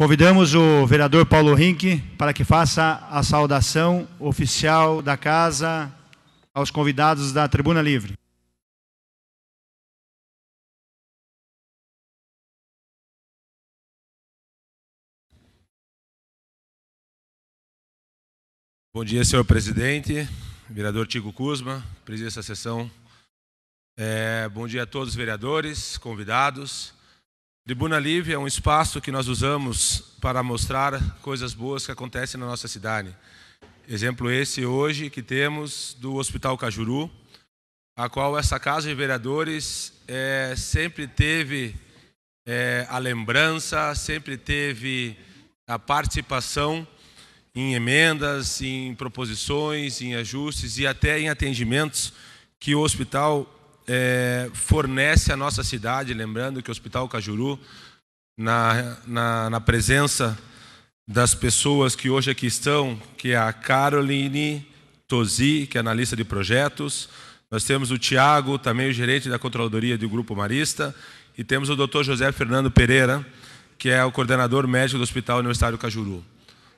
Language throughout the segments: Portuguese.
Convidamos o vereador Paulo Rink para que faça a saudação oficial da casa aos convidados da Tribuna Livre. Bom dia, senhor presidente, vereador Tico Kuzma, presidente da sessão. É, bom dia a todos os vereadores, convidados. Tribuna Livre é um espaço que nós usamos para mostrar coisas boas que acontecem na nossa cidade. Exemplo esse hoje que temos do Hospital Cajuru, a qual essa Casa de Vereadores é, sempre teve é, a lembrança, sempre teve a participação em emendas, em proposições, em ajustes e até em atendimentos que o hospital é, fornece à nossa cidade, lembrando que o Hospital Cajuru, na, na, na presença das pessoas que hoje aqui estão, que é a Caroline Tozi, que é analista de projetos, nós temos o Tiago, também o gerente da controladoria do Grupo Marista, e temos o Dr. José Fernando Pereira, que é o coordenador médico do Hospital Universitário Cajuru.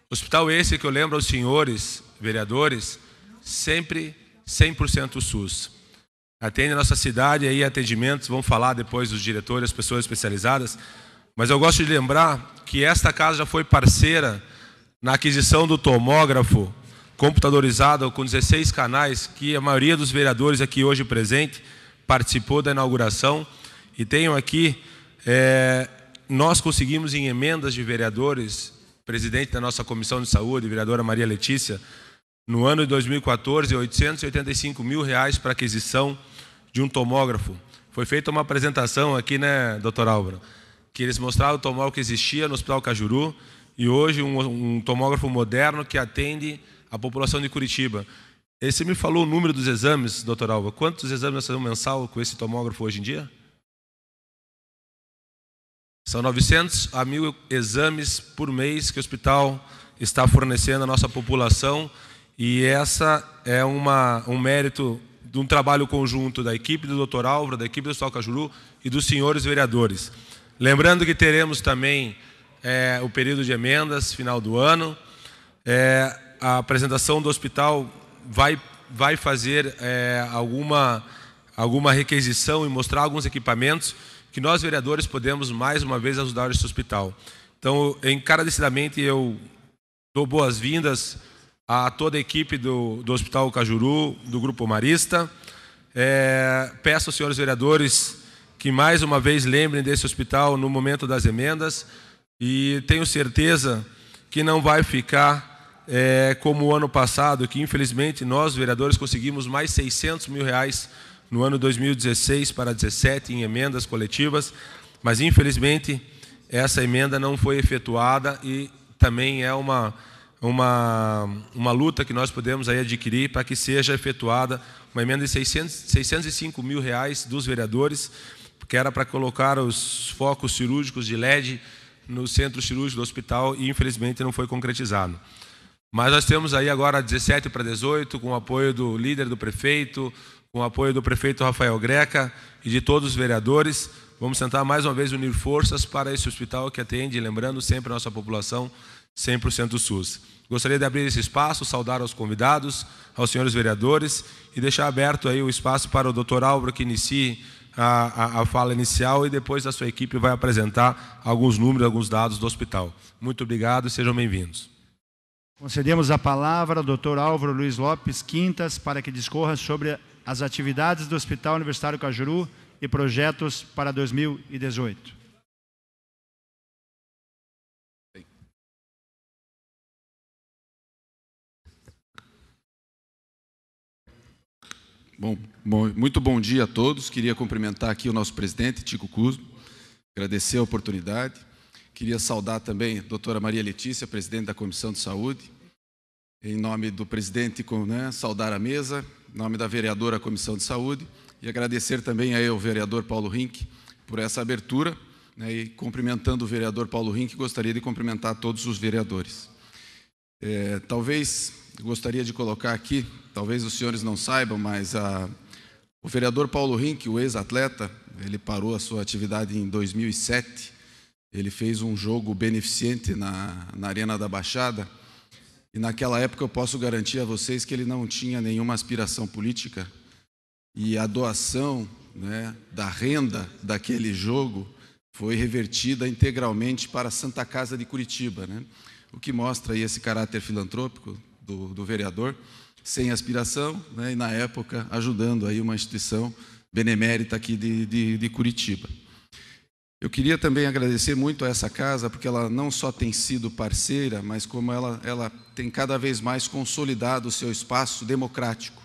Hospital esse que eu lembro aos senhores vereadores, sempre 100% SUS. Atende a nossa cidade aí atendimentos, vão falar depois os diretores, as pessoas especializadas. Mas eu gosto de lembrar que esta casa já foi parceira na aquisição do tomógrafo computadorizado com 16 canais, que a maioria dos vereadores aqui hoje presente participou da inauguração. E tenho aqui, é, nós conseguimos em emendas de vereadores, presidente da nossa comissão de saúde, vereadora Maria Letícia, no ano de 2014, 885 mil reais para aquisição de um tomógrafo. Foi feita uma apresentação aqui, né, doutor Álvaro? Que eles mostraram o tomógrafo que existia no Hospital Cajuru e hoje um, um tomógrafo moderno que atende a população de Curitiba. esse você me falou o número dos exames, doutor Alva. Quantos exames nós fazemos mensal com esse tomógrafo hoje em dia? São 900 a 1.000 exames por mês que o hospital está fornecendo à nossa população. E essa é uma, um mérito de um trabalho conjunto da equipe do Dr. Álvaro, da equipe do Cajuru e dos senhores vereadores. Lembrando que teremos também é, o período de emendas, final do ano. É, a apresentação do hospital vai, vai fazer é, alguma, alguma requisição e mostrar alguns equipamentos que nós, vereadores, podemos mais uma vez ajudar este hospital. Então, encarecidamente, eu dou boas-vindas a toda a equipe do, do Hospital Cajuru, do Grupo Marista. É, peço aos senhores vereadores que mais uma vez lembrem desse hospital no momento das emendas e tenho certeza que não vai ficar é, como o ano passado, que infelizmente nós, vereadores, conseguimos mais 600 mil reais no ano 2016 para 2017 em emendas coletivas, mas infelizmente essa emenda não foi efetuada e também é uma uma, uma luta que nós podemos aí adquirir para que seja efetuada uma emenda de 600, 605 mil reais dos vereadores, que era para colocar os focos cirúrgicos de LED no centro cirúrgico do hospital e infelizmente não foi concretizado. Mas nós temos aí agora 17 para 18, com o apoio do líder do prefeito, com o apoio do prefeito Rafael Greca e de todos os vereadores, vamos tentar mais uma vez unir forças para esse hospital que atende, lembrando sempre a nossa população, 100% SUS. Gostaria de abrir esse espaço, saudar aos convidados, aos senhores vereadores e deixar aberto aí o espaço para o doutor Álvaro que inicie a, a, a fala inicial e depois a sua equipe vai apresentar alguns números, alguns dados do hospital. Muito obrigado e sejam bem-vindos. Concedemos a palavra ao doutor Álvaro Luiz Lopes Quintas para que discorra sobre as atividades do Hospital Universitário Cajuru e projetos para 2018. Bom, bom, muito bom dia a todos. Queria cumprimentar aqui o nosso presidente, Tico Cusmo, agradecer a oportunidade. Queria saudar também a doutora Maria Letícia, presidente da Comissão de Saúde. Em nome do presidente, né, saudar a mesa, em nome da vereadora da Comissão de Saúde, e agradecer também aí ao vereador Paulo Rink por essa abertura. Né, e cumprimentando o vereador Paulo Rink, gostaria de cumprimentar todos os vereadores. É, talvez, gostaria de colocar aqui, talvez os senhores não saibam, mas a, o vereador Paulo Rink, o ex-atleta, ele parou a sua atividade em 2007. Ele fez um jogo beneficente na, na Arena da Baixada. E naquela época eu posso garantir a vocês que ele não tinha nenhuma aspiração política. E a doação né, da renda daquele jogo foi revertida integralmente para a Santa Casa de Curitiba. Né? o que mostra aí esse caráter filantrópico do, do vereador, sem aspiração, né, e na época ajudando aí uma instituição benemérita aqui de, de, de Curitiba. Eu queria também agradecer muito a essa casa, porque ela não só tem sido parceira, mas como ela, ela tem cada vez mais consolidado o seu espaço democrático.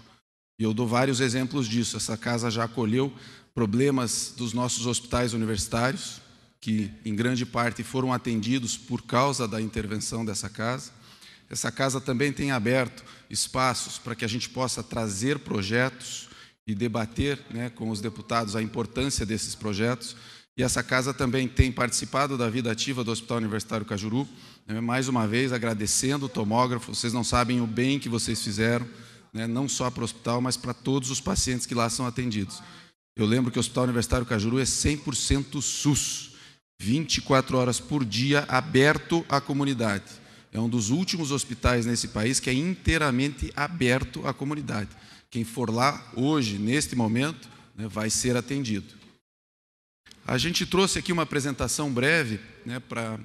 E eu dou vários exemplos disso. Essa casa já acolheu problemas dos nossos hospitais universitários, que em grande parte foram atendidos por causa da intervenção dessa casa. Essa casa também tem aberto espaços para que a gente possa trazer projetos e debater né, com os deputados a importância desses projetos. E essa casa também tem participado da vida ativa do Hospital Universitário Cajuru. Né, mais uma vez, agradecendo o tomógrafo, vocês não sabem o bem que vocês fizeram, né, não só para o hospital, mas para todos os pacientes que lá são atendidos. Eu lembro que o Hospital Universitário Cajuru é 100% SUS. 24 horas por dia aberto à comunidade. É um dos últimos hospitais nesse país que é inteiramente aberto à comunidade. Quem for lá hoje, neste momento, né, vai ser atendido. A gente trouxe aqui uma apresentação breve né, para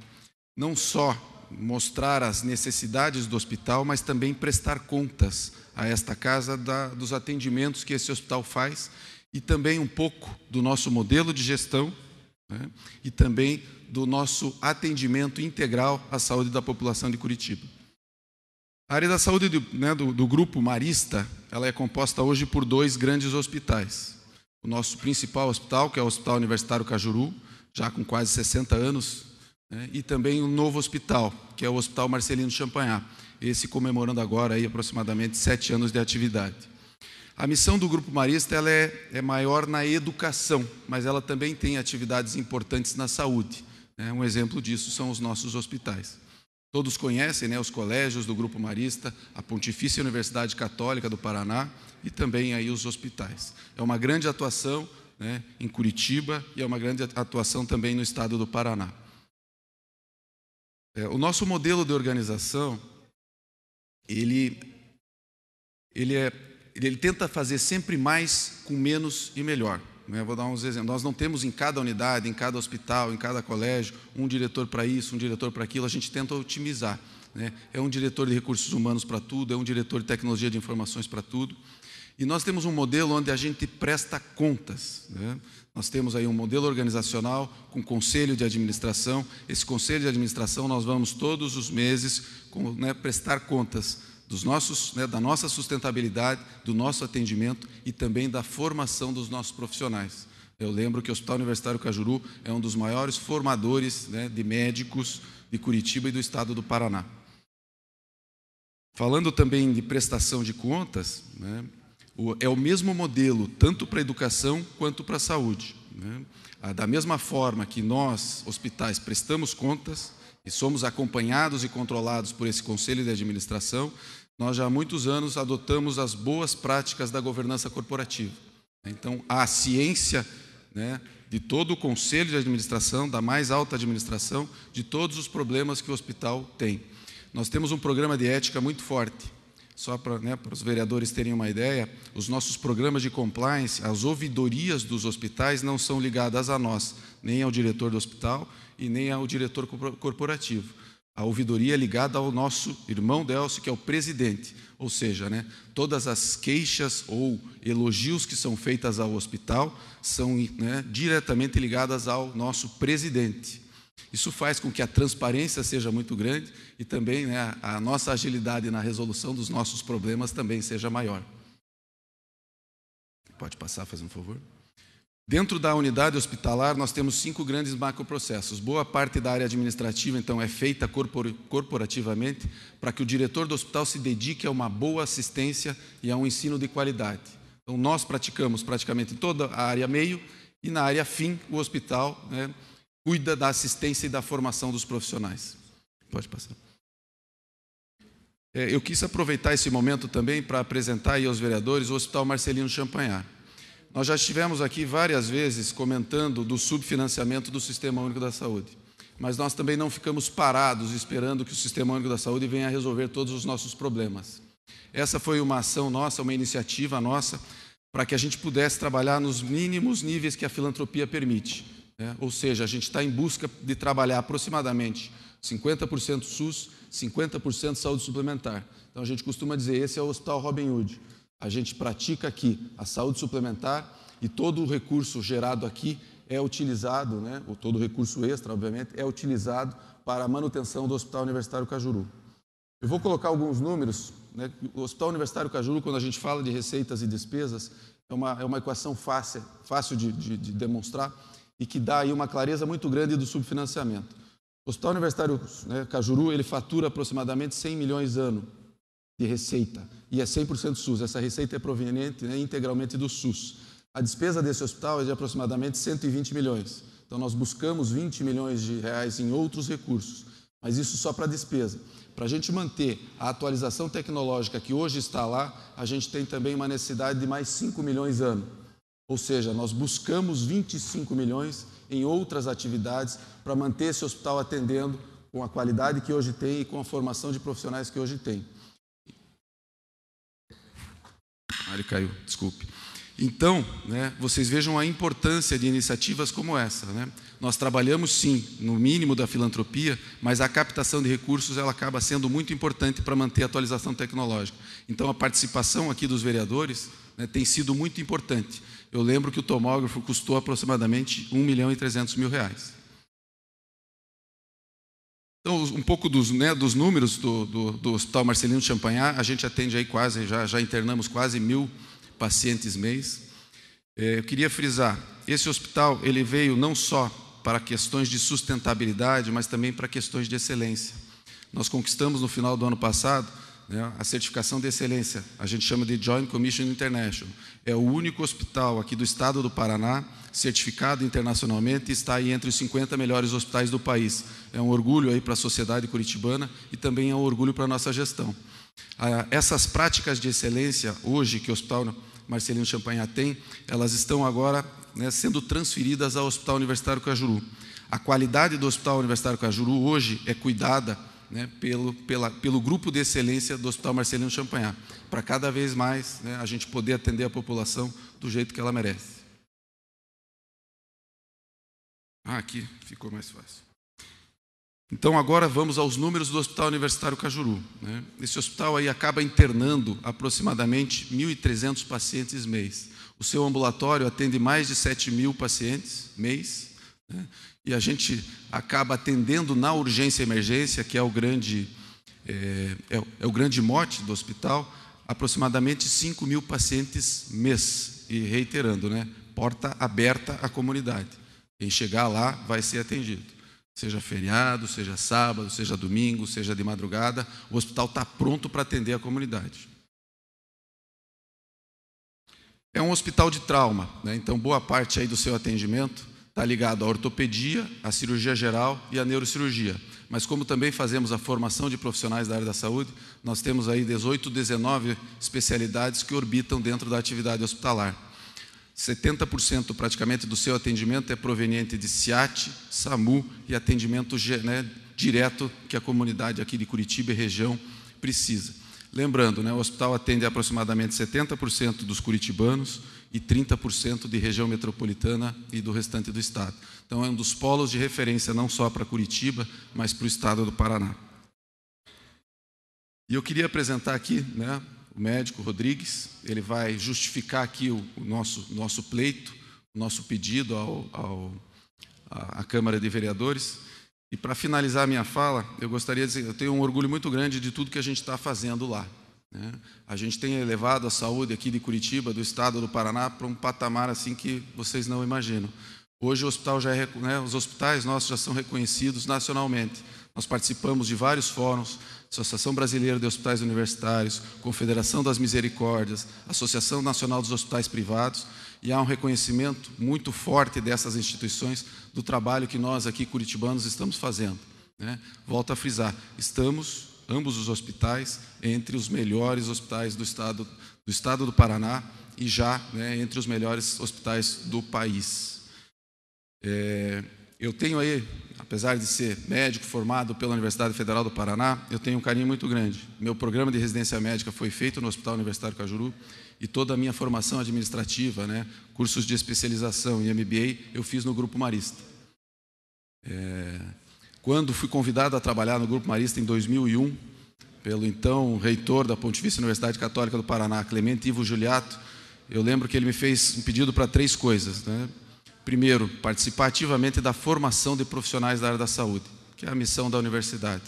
não só mostrar as necessidades do hospital, mas também prestar contas a esta casa da, dos atendimentos que esse hospital faz e também um pouco do nosso modelo de gestão né? e também do nosso atendimento integral à saúde da população de Curitiba. A área da saúde do, né, do, do grupo Marista, ela é composta hoje por dois grandes hospitais. O nosso principal hospital, que é o Hospital Universitário Cajuru, já com quase 60 anos, né, e também o um novo hospital, que é o Hospital Marcelino Champagnat, esse comemorando agora aí aproximadamente sete anos de atividade. A missão do Grupo Marista ela é, é maior na educação, mas ela também tem atividades importantes na saúde. Né? Um exemplo disso são os nossos hospitais. Todos conhecem né, os colégios do Grupo Marista, a Pontifícia Universidade Católica do Paraná e também aí os hospitais. É uma grande atuação né, em Curitiba e é uma grande atuação também no estado do Paraná. É, o nosso modelo de organização, ele, ele é ele tenta fazer sempre mais com menos e melhor. Né? Vou dar uns exemplos. Nós não temos em cada unidade, em cada hospital, em cada colégio, um diretor para isso, um diretor para aquilo. A gente tenta otimizar. Né? É um diretor de recursos humanos para tudo, é um diretor de tecnologia de informações para tudo. E nós temos um modelo onde a gente presta contas. Né? Nós temos aí um modelo organizacional com conselho de administração. Esse conselho de administração nós vamos todos os meses com, né, prestar contas dos nossos, né, da nossa sustentabilidade, do nosso atendimento e também da formação dos nossos profissionais. Eu lembro que o Hospital Universitário Cajuru é um dos maiores formadores né, de médicos de Curitiba e do estado do Paraná. Falando também de prestação de contas, né, é o mesmo modelo, tanto para a educação quanto para a saúde. Né? Ah, da mesma forma que nós, hospitais, prestamos contas e somos acompanhados e controlados por esse conselho de administração, nós já há muitos anos adotamos as boas práticas da governança corporativa. Então, a ciência né, de todo o conselho de administração, da mais alta administração, de todos os problemas que o hospital tem. Nós temos um programa de ética muito forte. Só para, né, para os vereadores terem uma ideia, os nossos programas de compliance, as ouvidorias dos hospitais não são ligadas a nós, nem ao diretor do hospital e nem ao diretor corporativo a ouvidoria ligada ao nosso irmão Delcio, que é o presidente. Ou seja, né, todas as queixas ou elogios que são feitas ao hospital são né, diretamente ligadas ao nosso presidente. Isso faz com que a transparência seja muito grande e também né, a nossa agilidade na resolução dos nossos problemas também seja maior. Pode passar, fazendo um favor? Dentro da unidade hospitalar, nós temos cinco grandes macroprocessos. Boa parte da área administrativa, então, é feita corporativamente para que o diretor do hospital se dedique a uma boa assistência e a um ensino de qualidade. Então, nós praticamos praticamente toda a área meio e na área fim, o hospital né, cuida da assistência e da formação dos profissionais. Pode passar. É, eu quis aproveitar esse momento também para apresentar aos vereadores o Hospital Marcelino Champagnat. Nós já estivemos aqui várias vezes comentando do subfinanciamento do Sistema Único da Saúde, mas nós também não ficamos parados esperando que o Sistema Único da Saúde venha a resolver todos os nossos problemas. Essa foi uma ação nossa, uma iniciativa nossa, para que a gente pudesse trabalhar nos mínimos níveis que a filantropia permite. Né? Ou seja, a gente está em busca de trabalhar aproximadamente 50% SUS, 50% saúde suplementar. Então a gente costuma dizer: esse é o Hospital Robin Hood. A gente pratica aqui a saúde suplementar e todo o recurso gerado aqui é utilizado, né, ou todo recurso extra, obviamente, é utilizado para a manutenção do Hospital Universitário Cajuru. Eu vou colocar alguns números. Né? O Hospital Universitário Cajuru, quando a gente fala de receitas e despesas, é uma, é uma equação fácil, fácil de, de, de demonstrar e que dá aí uma clareza muito grande do subfinanciamento. O Hospital Universitário né, Cajuru ele fatura aproximadamente 100 milhões ano de receita. E é 100% SUS. Essa receita é proveniente né, integralmente do SUS. A despesa desse hospital é de aproximadamente 120 milhões. Então, nós buscamos 20 milhões de reais em outros recursos, mas isso só para despesa. Para a gente manter a atualização tecnológica que hoje está lá, a gente tem também uma necessidade de mais 5 milhões ano. Ou seja, nós buscamos 25 milhões em outras atividades para manter esse hospital atendendo com a qualidade que hoje tem e com a formação de profissionais que hoje tem. Ah, caiu, desculpe. Então, né, vocês vejam a importância de iniciativas como essa. Né? Nós trabalhamos, sim, no mínimo da filantropia, mas a captação de recursos ela acaba sendo muito importante para manter a atualização tecnológica. Então, a participação aqui dos vereadores né, tem sido muito importante. Eu lembro que o tomógrafo custou aproximadamente 1 milhão e 300 mil reais. Então, um pouco dos, né, dos números do, do, do, Hospital Marcelino Champagnat, a gente atende aí quase, já, já internamos quase mil pacientes mês. É, eu queria frisar, esse hospital ele veio não só para questões de sustentabilidade, mas também para questões de excelência. Nós conquistamos no final do ano passado né? A certificação de excelência, a gente chama de Joint Commission International. É o único hospital aqui do estado do Paraná certificado internacionalmente e está aí entre os 50 melhores hospitais do país. É um orgulho aí para a sociedade curitibana e também é um orgulho para a nossa gestão. Ah, essas práticas de excelência hoje que o Hospital Marcelino Champagnat tem, elas estão agora né, sendo transferidas ao Hospital Universitário Cajuru. A qualidade do Hospital Universitário Cajuru hoje é cuidada né, pelo, pela, pelo grupo de excelência do Hospital Marcelino Champagnat, para cada vez mais né, a gente poder atender a população do jeito que ela merece. Ah, aqui ficou mais fácil. Então agora vamos aos números do Hospital Universitário Cajuru. Né? Esse hospital aí acaba internando aproximadamente 1.300 pacientes mês. O seu ambulatório atende mais de 7 mil pacientes mês. Né? e a gente acaba atendendo na urgência e emergência, que é o grande, é, é, é o grande mote do hospital, aproximadamente 5 mil pacientes mês. E reiterando, né, porta aberta à comunidade. Quem chegar lá vai ser atendido. Seja feriado, seja sábado, seja domingo, seja de madrugada, o hospital está pronto para atender a comunidade. É um hospital de trauma, né? então boa parte aí do seu atendimento está ligado à ortopedia, à cirurgia geral e à neurocirurgia. Mas como também fazemos a formação de profissionais da área da saúde, nós temos aí 18, 19 especialidades que orbitam dentro da atividade hospitalar. 70% praticamente do seu atendimento é proveniente de SIAT, SAMU e atendimento né, direto que a comunidade aqui de Curitiba e região precisa. Lembrando, né, o hospital atende aproximadamente 70% dos curitibanos, e 30% de região metropolitana e do restante do estado. Então, é um dos polos de referência não só para Curitiba, mas para o estado do Paraná. E eu queria apresentar aqui né, o médico Rodrigues, ele vai justificar aqui o, o nosso, nosso pleito, o nosso pedido ao, ao, à Câmara de Vereadores. E para finalizar a minha fala, eu gostaria de dizer, eu tenho um orgulho muito grande de tudo que a gente está fazendo lá. Né? A gente tem elevado a saúde aqui de Curitiba, do estado do Paraná, para um patamar assim que vocês não imaginam. Hoje o hospital já é, né, os hospitais nossos já são reconhecidos nacionalmente. Nós participamos de vários fóruns, Associação Brasileira de Hospitais Universitários, Confederação das Misericórdias, Associação Nacional dos Hospitais Privados, e há um reconhecimento muito forte dessas instituições do trabalho que nós aqui curitibanos estamos fazendo. Né? Volto a frisar, estamos ambos os hospitais entre os melhores hospitais do estado do, estado do Paraná e já né, entre os melhores hospitais do país. É, eu tenho aí, apesar de ser médico formado pela Universidade Federal do Paraná, eu tenho um carinho muito grande. Meu programa de residência médica foi feito no Hospital Universitário Cajuru e toda a minha formação administrativa, né, cursos de especialização e MBA, eu fiz no Grupo Marista. É, quando fui convidado a trabalhar no Grupo Marista em 2001, pelo então reitor da Pontifícia Universidade Católica do Paraná, Clemente Ivo Juliato, eu lembro que ele me fez um pedido para três coisas. Né? Primeiro, participar ativamente da formação de profissionais da área da saúde, que é a missão da universidade.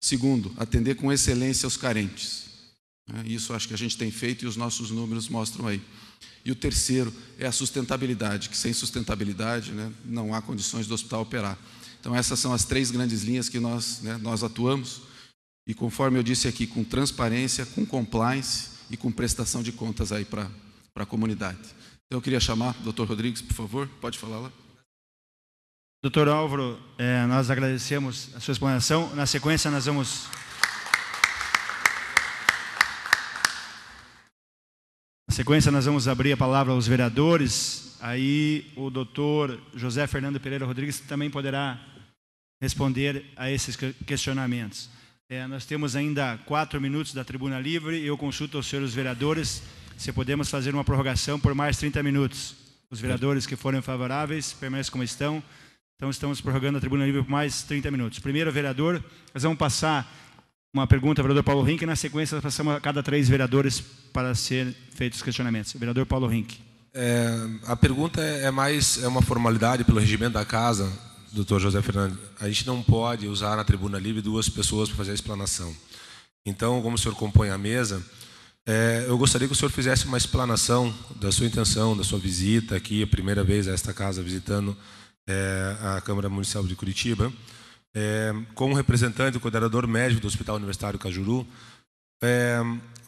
Segundo, atender com excelência os carentes. Né? Isso acho que a gente tem feito e os nossos números mostram aí. E o terceiro é a sustentabilidade, que sem sustentabilidade né, não há condições do hospital operar. Então, essas são as três grandes linhas que nós, né, nós atuamos. E conforme eu disse aqui, com transparência, com compliance e com prestação de contas aí para a comunidade. Então, eu queria chamar o doutor Rodrigues, por favor, pode falar lá. Doutor Álvaro, é, nós agradecemos a sua explanação. Na sequência, nós vamos. Na sequência, nós vamos abrir a palavra aos vereadores. Aí, o doutor José Fernando Pereira Rodrigues também poderá responder a esses questionamentos. É, nós temos ainda quatro minutos da tribuna livre. Eu consulto os senhores vereadores se podemos fazer uma prorrogação por mais 30 minutos. Os vereadores que forem favoráveis permanecem como estão. Então, estamos prorrogando a tribuna livre por mais 30 minutos. Primeiro, vereador, nós vamos passar uma pergunta ao vereador Paulo Rink e, na sequência, nós passamos a cada três vereadores para serem feitos os questionamentos. Vereador Paulo Rink. É, a pergunta é mais é uma formalidade pelo regimento da casa doutor José Fernandes, a gente não pode usar na tribuna livre duas pessoas para fazer a explanação. Então, como o senhor compõe a mesa, é, eu gostaria que o senhor fizesse uma explanação da sua intenção, da sua visita aqui, a primeira vez a esta casa, visitando é, a Câmara Municipal de Curitiba. É, como representante do coordenador médico do Hospital Universitário Cajuru, é,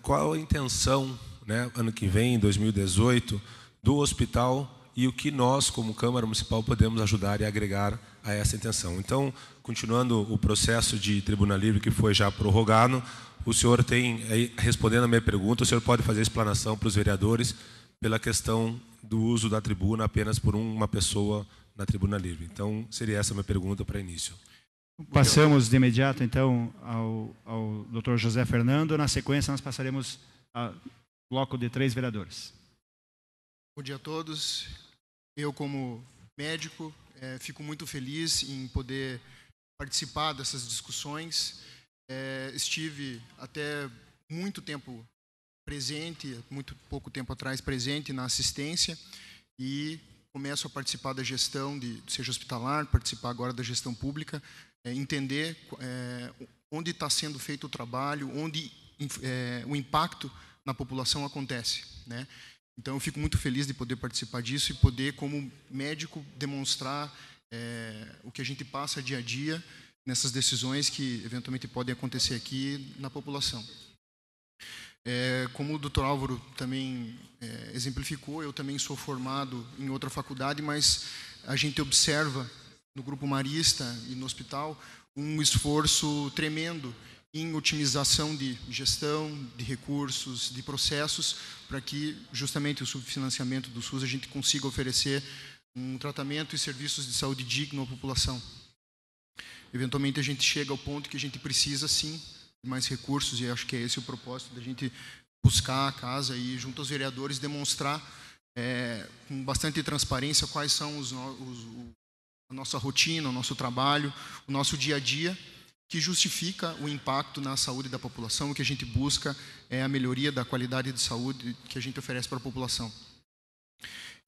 qual a intenção, né, ano que vem, 2018, do hospital e o que nós, como Câmara Municipal, podemos ajudar e agregar a essa intenção. Então, continuando o processo de tribuna livre que foi já prorrogado, o senhor tem, é, respondendo a minha pergunta, o senhor pode fazer explanação para os vereadores pela questão do uso da tribuna apenas por uma pessoa na tribuna livre. Então, seria essa a minha pergunta para início. Passamos de imediato, então, ao, ao doutor José Fernando. Na sequência, nós passaremos ao bloco de três vereadores. Bom dia a todos. Eu, como médico, é, fico muito feliz em poder participar dessas discussões. É, estive até muito tempo presente, muito pouco tempo atrás presente na assistência e começo a participar da gestão de seja hospitalar, participar agora da gestão pública, é, entender é, onde está sendo feito o trabalho, onde é, o impacto na população acontece, né? Então, eu fico muito feliz de poder participar disso e poder, como médico, demonstrar é, o que a gente passa dia a dia nessas decisões que eventualmente podem acontecer aqui na população. É, como o doutor Álvaro também é, exemplificou, eu também sou formado em outra faculdade, mas a gente observa no grupo marista e no hospital um esforço tremendo em otimização de gestão, de recursos, de processos, para que justamente o subfinanciamento do SUS a gente consiga oferecer um tratamento e serviços de saúde digno à população. Eventualmente a gente chega ao ponto que a gente precisa sim de mais recursos e acho que é esse o propósito da gente buscar a casa e junto aos vereadores demonstrar é, com bastante transparência quais são os, os, a nossa rotina, o nosso trabalho, o nosso dia a dia que justifica o impacto na saúde da população. O que a gente busca é a melhoria da qualidade de saúde que a gente oferece para a população.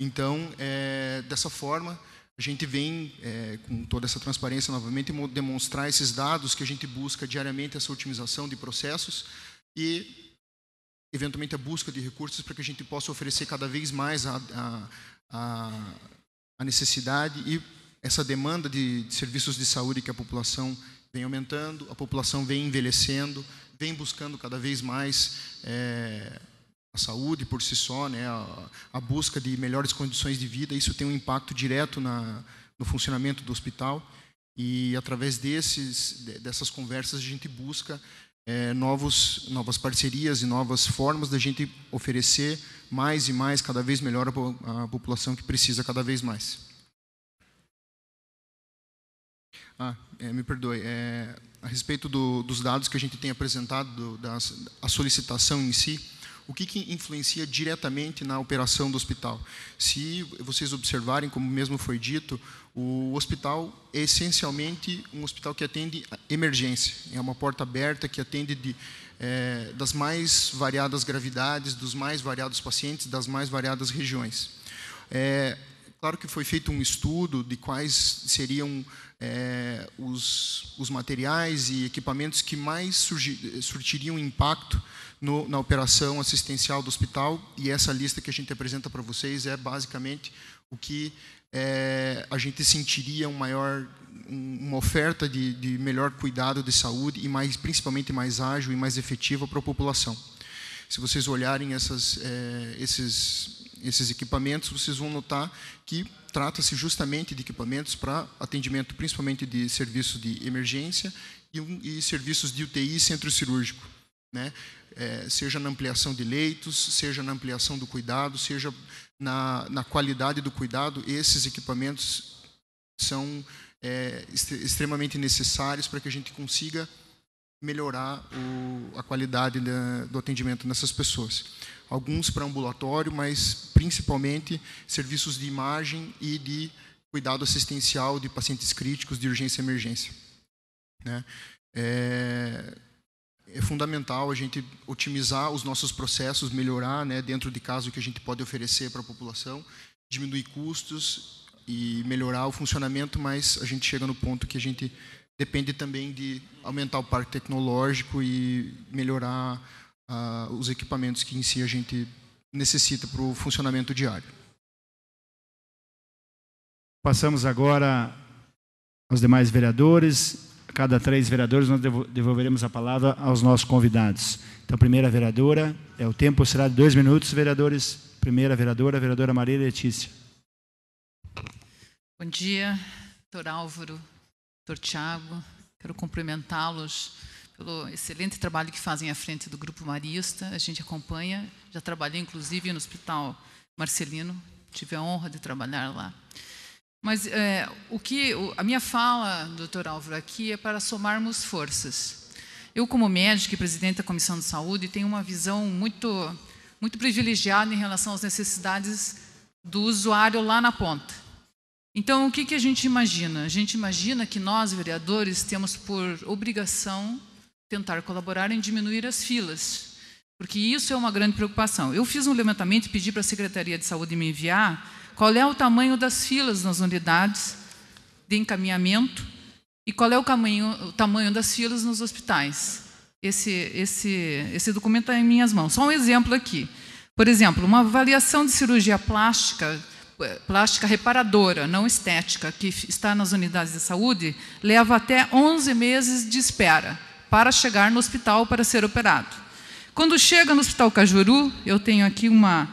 Então, é, dessa forma, a gente vem, é, com toda essa transparência novamente, demonstrar esses dados que a gente busca diariamente, essa otimização de processos e, eventualmente, a busca de recursos para que a gente possa oferecer cada vez mais a, a, a necessidade e essa demanda de, de serviços de saúde que a população vem aumentando, a população vem envelhecendo, vem buscando cada vez mais é, a saúde por si só, né, a, a, busca de melhores condições de vida. Isso tem um impacto direto na, no funcionamento do hospital. E através desses, dessas conversas a gente busca é, novos, novas parcerias e novas formas da gente oferecer mais e mais, cada vez melhor, a, a população que precisa cada vez mais. Ah, é, me perdoe. É, a respeito do, dos dados que a gente tem apresentado, do, da a solicitação em si, o que, que influencia diretamente na operação do hospital? Se vocês observarem, como mesmo foi dito, o hospital é essencialmente um hospital que atende emergência. É uma porta aberta que atende de, é, das mais variadas gravidades, dos mais variados pacientes, das mais variadas regiões. É, claro que foi feito um estudo de quais seriam é, os, os, materiais e equipamentos que mais surgir, surtiriam impacto no, na operação assistencial do hospital, e essa lista que a gente apresenta para vocês é basicamente o que é, a gente sentiria um maior, um, uma oferta de, de, melhor cuidado de saúde e mais, principalmente mais ágil e mais efetiva para a população. Se vocês olharem essas, é, esses, esses equipamentos, vocês vão notar que trata-se justamente de equipamentos para atendimento principalmente de serviço de emergência e, um, e serviços de UTI e centro cirúrgico. Né? É, seja na ampliação de leitos, seja na ampliação do cuidado, seja na, na qualidade do cuidado, esses equipamentos são é, extremamente necessários para que a gente consiga melhorar o, a qualidade da, do atendimento nessas pessoas. Alguns para ambulatório, mas principalmente serviços de imagem e de cuidado assistencial de pacientes críticos de urgência e emergência. Né? É, é fundamental a gente otimizar os nossos processos, melhorar né, dentro de o que a gente pode oferecer para a população, diminuir custos e melhorar o funcionamento, mas a gente chega no ponto que a gente depende também de aumentar o parque tecnológico e melhorar uh, os equipamentos que em si a gente necessita para o funcionamento diário. Passamos agora aos demais vereadores. A cada três vereadores, nós devolveremos a palavra aos nossos convidados. Então, primeira vereadora, é o tempo será de dois minutos, vereadores. Primeira vereadora, vereadora Maria Letícia. Bom dia, doutor Álvaro, Dr. Tiago, quero cumprimentá-los pelo excelente trabalho que fazem à frente do Grupo Marista. A gente acompanha, já trabalhei inclusive no Hospital Marcelino, tive a honra de trabalhar lá. Mas é, o que a minha fala, doutor Álvaro, aqui é para somarmos forças. Eu, como médico e presidente da Comissão de Saúde, tenho uma visão muito, muito privilegiada em relação às necessidades do usuário lá na ponta. Então, o que, que a gente imagina? A gente imagina que nós, vereadores, temos por obrigação tentar colaborar em diminuir as filas, porque isso é uma grande preocupação. Eu fiz um levantamento e pedi para a Secretaria de Saúde me enviar qual é o tamanho das filas nas unidades de encaminhamento e qual é o, caminho, o tamanho das filas nos hospitais. Esse, esse, esse documento está em minhas mãos. Só um exemplo aqui. Por exemplo, uma avaliação de cirurgia plástica é, plástica reparadora, não estética, que está nas unidades de saúde, leva até 11 meses de espera para chegar no hospital para ser operado. Quando chega no Hospital Cajuru, eu tenho aqui uma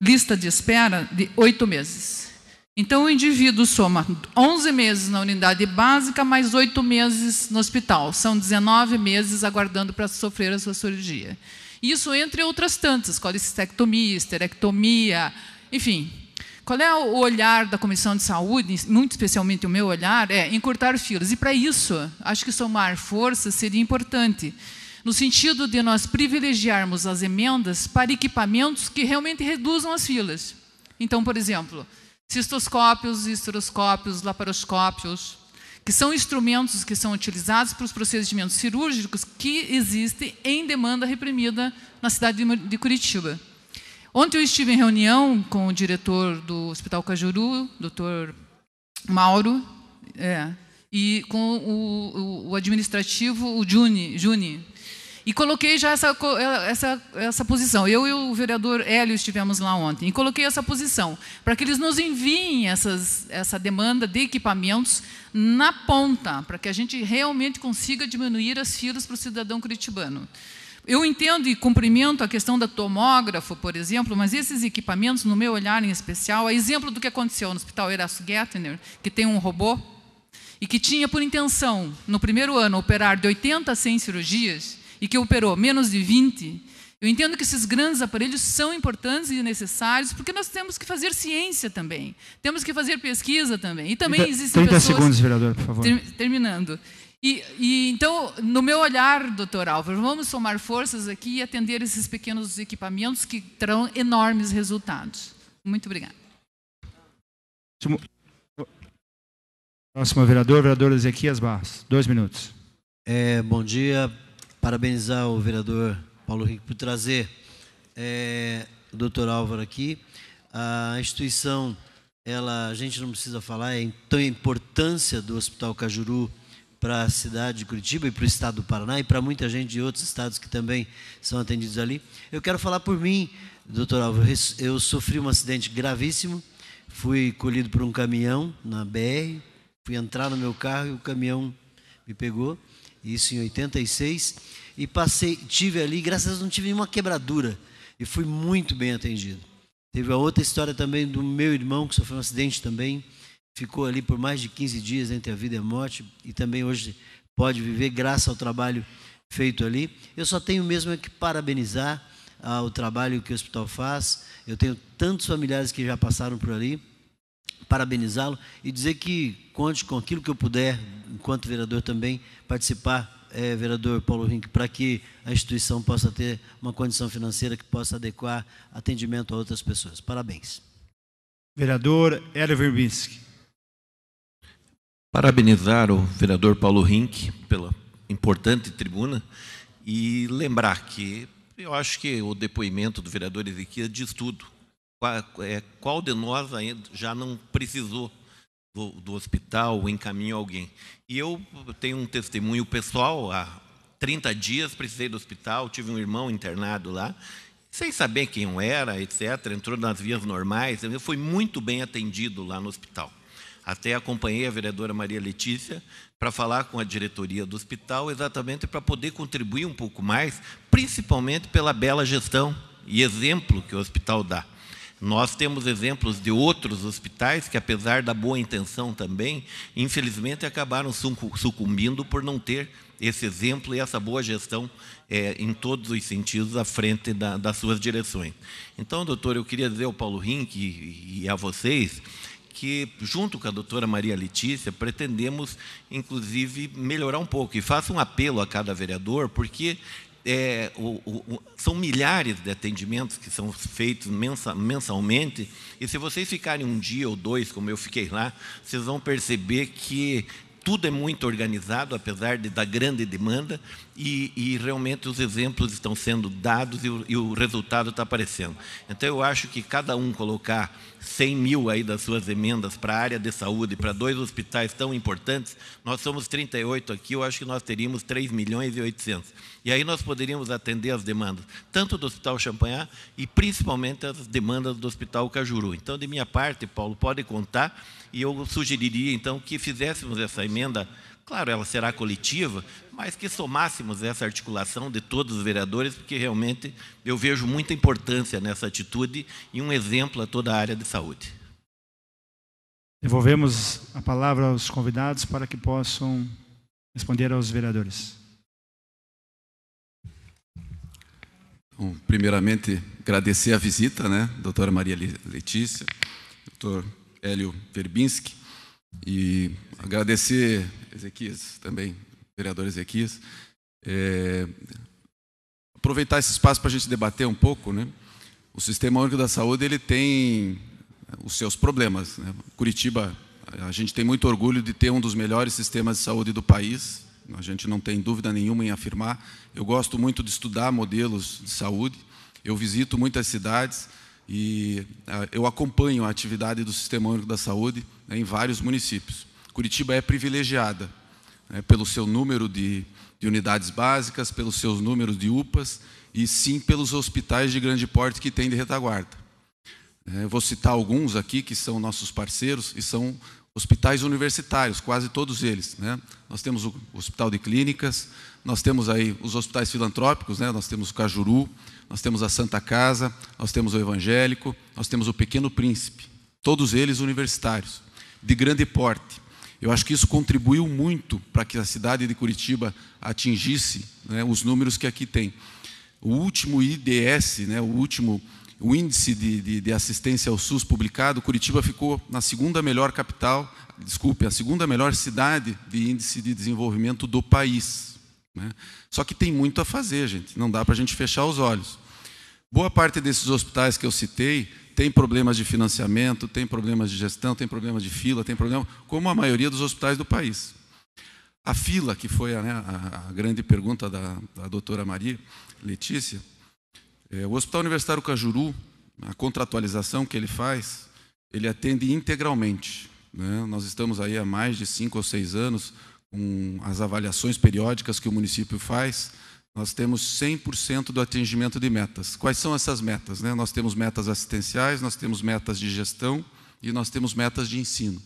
lista de espera de oito meses. Então, o indivíduo soma 11 meses na unidade básica, mais oito meses no hospital. São 19 meses aguardando para sofrer a sua cirurgia. Isso entre outras tantas, colicistectomia, esterectomia, enfim, qual é o olhar da Comissão de Saúde, muito especialmente o meu olhar, é encurtar filas. E para isso, acho que somar forças seria importante, no sentido de nós privilegiarmos as emendas para equipamentos que realmente reduzam as filas. Então, por exemplo, cistoscópios, esteroscópios, laparoscópios, que são instrumentos que são utilizados para os procedimentos cirúrgicos que existem em demanda reprimida na cidade de Curitiba. Ontem eu estive em reunião com o diretor do Hospital Cajuru, doutor Mauro, é, e com o, o, o administrativo, o Juni, Juni, e coloquei já essa, é, essa, essa posição. Eu e o vereador Hélio estivemos lá ontem. E coloquei essa posição, para que eles nos enviem essas, essa demanda de equipamentos na ponta, para que a gente realmente consiga diminuir as filas para o cidadão curitibano. Eu entendo e cumprimento a questão da tomógrafo, por exemplo, mas esses equipamentos, no meu olhar em especial, é exemplo do que aconteceu no Hospital Eras Gettner, que tem um robô e que tinha por intenção, no primeiro ano, operar de 80 a 100 cirurgias e que operou menos de 20. Eu entendo que esses grandes aparelhos são importantes e necessários porque nós temos que fazer ciência também, temos que fazer pesquisa também. E também existem 30 pessoas... segundos, vereador, por favor. Ter, terminando. E, e, então, no meu olhar, doutor Álvaro, vamos somar forças aqui e atender esses pequenos equipamentos que terão enormes resultados. Muito obrigado. Próximo vereador, vereador Ezequias Barros. Dois minutos. É, bom dia. Parabenizar o vereador Paulo Henrique por trazer é, o doutor Álvaro aqui. A instituição, ela, a gente não precisa falar, é, então a importância do Hospital Cajuru para a cidade de Curitiba e para o estado do Paraná e para muita gente de outros estados que também são atendidos ali. Eu quero falar por mim, doutor Álvaro. Eu sofri um acidente gravíssimo, fui colhido por um caminhão na BR, fui entrar no meu carro e o caminhão me pegou, isso em 86, e passei, tive ali, graças a Deus não tive nenhuma quebradura e fui muito bem atendido. Teve a outra história também do meu irmão que sofreu um acidente também, ficou ali por mais de 15 dias entre a vida e a morte, e também hoje pode viver graças ao trabalho feito ali. Eu só tenho mesmo é que parabenizar ah, o trabalho que o hospital faz. Eu tenho tantos familiares que já passaram por ali, parabenizá-lo e dizer que conte com aquilo que eu puder, enquanto vereador também, participar, é, vereador Paulo Rink, para que a instituição possa ter uma condição financeira que possa adequar atendimento a outras pessoas. Parabéns. Vereador Hélio Verbinski. Parabenizar o vereador Paulo Rink pela importante tribuna e lembrar que eu acho que o depoimento do vereador Ezequias diz tudo. Qual, é, qual de nós ainda já não precisou do, do hospital, encaminhou alguém? E eu tenho um testemunho pessoal, há 30 dias precisei do hospital, tive um irmão internado lá, sem saber quem eu era, etc., entrou nas vias normais, eu fui muito bem atendido lá no hospital. Até acompanhei a vereadora Maria Letícia para falar com a diretoria do hospital, exatamente para poder contribuir um pouco mais, principalmente pela bela gestão e exemplo que o hospital dá. Nós temos exemplos de outros hospitais que, apesar da boa intenção também, infelizmente acabaram sucumbindo por não ter esse exemplo e essa boa gestão é, em todos os sentidos à frente da, das suas direções. Então, doutor, eu queria dizer ao Paulo Rink e, e a vocês que, junto com a doutora Maria Letícia, pretendemos, inclusive, melhorar um pouco. E faço um apelo a cada vereador, porque é, o, o, são milhares de atendimentos que são feitos mensa, mensalmente, e se vocês ficarem um dia ou dois, como eu fiquei lá, vocês vão perceber que tudo é muito organizado, apesar de, da grande demanda, e, e, realmente os exemplos estão sendo dados e o, e o resultado está aparecendo. Então, eu acho que cada um colocar 100 mil aí das suas emendas para a área de saúde, para dois hospitais tão importantes, nós somos 38 aqui, eu acho que nós teríamos 3 milhões e 800. E aí nós poderíamos atender as demandas, tanto do Hospital Champagnat e principalmente as demandas do Hospital Cajuru. Então, de minha parte, Paulo, pode contar e eu sugeriria, então, que fizéssemos essa emenda, claro, ela será coletiva, mas que somássemos essa articulação de todos os vereadores, porque realmente eu vejo muita importância nessa atitude e um exemplo a toda a área de saúde. Devolvemos a palavra aos convidados para que possam responder aos vereadores. Bom, primeiramente, agradecer a visita, né, doutora Maria Letícia, doutor Hélio Verbinski, e agradecer Ezequias também, vereador Ezequias. É, aproveitar esse espaço para a gente debater um pouco, né? O Sistema Único da Saúde ele tem é, os seus problemas. Né? Curitiba, a gente tem muito orgulho de ter um dos melhores sistemas de saúde do país. A gente não tem dúvida nenhuma em afirmar. Eu gosto muito de estudar modelos de saúde. Eu visito muitas cidades e ah, eu acompanho a atividade do Sistema Único da Saúde né, em vários municípios. Curitiba é privilegiada né, pelo seu número de, de unidades básicas, pelos seus números de UPAs e sim pelos hospitais de grande porte que tem de retaguarda. É, vou citar alguns aqui que são nossos parceiros e são hospitais universitários, quase todos eles. Né? Nós temos o Hospital de Clínicas, nós temos aí os hospitais filantrópicos, né? nós temos o Cajuru, nós temos a Santa Casa, nós temos o Evangélico, nós temos o Pequeno Príncipe, todos eles universitários, de grande porte. Eu acho que isso contribuiu muito para que a cidade de Curitiba atingisse né, os números que aqui tem. O último IDS, né, o último o índice de, de, de, assistência ao SUS publicado, Curitiba ficou na segunda melhor capital, desculpe, a segunda melhor cidade de índice de desenvolvimento do país. Né? Só que tem muito a fazer, gente. Não dá para a gente fechar os olhos. Boa parte desses hospitais que eu citei tem problemas de financiamento, tem problemas de gestão, tem problemas de fila, tem problema, como a maioria dos hospitais do país. A fila, que foi a, né, a grande pergunta da, da doutora Maria Letícia, é, o Hospital Universitário Cajuru, a contratualização que ele faz, ele atende integralmente. Né? Nós estamos aí há mais de cinco ou seis anos com as avaliações periódicas que o município faz, nós temos 100% do atingimento de metas. Quais são essas metas? Né? Nós temos metas assistenciais, nós temos metas de gestão e nós temos metas de ensino.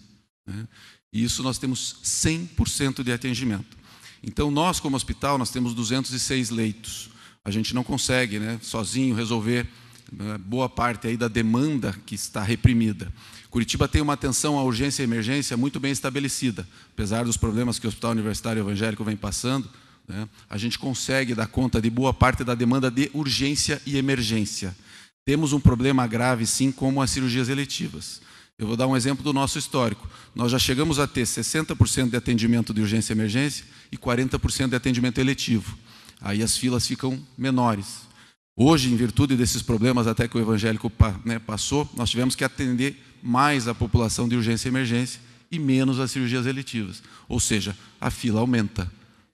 Né? E isso nós temos 100% de atingimento. Então, nós, como hospital, nós temos 206 leitos. A gente não consegue, né, sozinho, resolver né, boa parte aí da demanda que está reprimida. Curitiba tem uma atenção à urgência e emergência muito bem estabelecida, apesar dos problemas que o Hospital Universitário Evangélico vem passando, né? A gente consegue dar conta de boa parte da demanda de urgência e emergência. Temos um problema grave, sim, como as cirurgias eletivas. Eu vou dar um exemplo do nosso histórico. Nós já chegamos a ter 60% de atendimento de urgência e emergência e 40% de atendimento eletivo. Aí as filas ficam menores. Hoje, em virtude desses problemas, até que o evangélico né, passou, nós tivemos que atender mais a população de urgência e emergência e menos as cirurgias eletivas. Ou seja, a fila aumenta.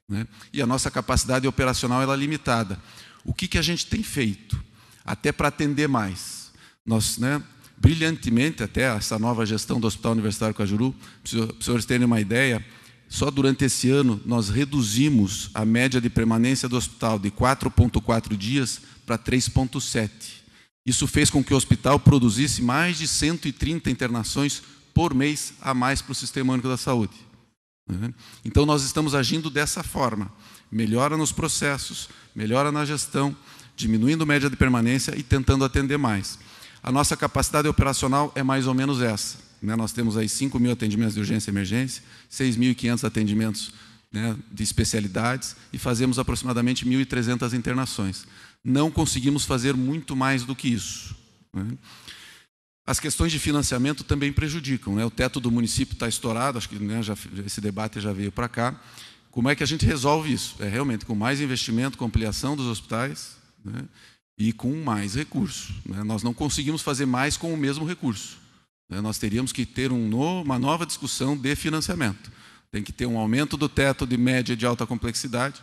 Né? E a nossa capacidade operacional ela é limitada. O que, que a gente tem feito? Até para atender mais. Nós, né, brilhantemente, até essa nova gestão do Hospital Universitário Cajuru, para os senhores terem uma ideia, só durante esse ano nós reduzimos a média de permanência do hospital de 4,4 dias para 3,7. Isso fez com que o hospital produzisse mais de 130 internações por mês a mais para o Sistema Único da Saúde. Uhum. Então nós estamos agindo dessa forma: melhora nos processos, melhora na gestão, diminuindo a média de permanência e tentando atender mais. A nossa capacidade operacional é mais ou menos essa. Né? Nós temos aí 5 mil atendimentos de urgência e emergência, 6.500 atendimentos né, de especialidades e fazemos aproximadamente 1.300 internações. Não conseguimos fazer muito mais do que isso. Né? As questões de financiamento também prejudicam. Né? O teto do município está estourado, acho que né, já, esse debate já veio para cá. Como é que a gente resolve isso? É realmente com mais investimento, com ampliação dos hospitais né, e com mais recursos. Né? Nós não conseguimos fazer mais com o mesmo recurso. Né? Nós teríamos que ter um no, uma nova discussão de financiamento. Tem que ter um aumento do teto de média e de alta complexidade.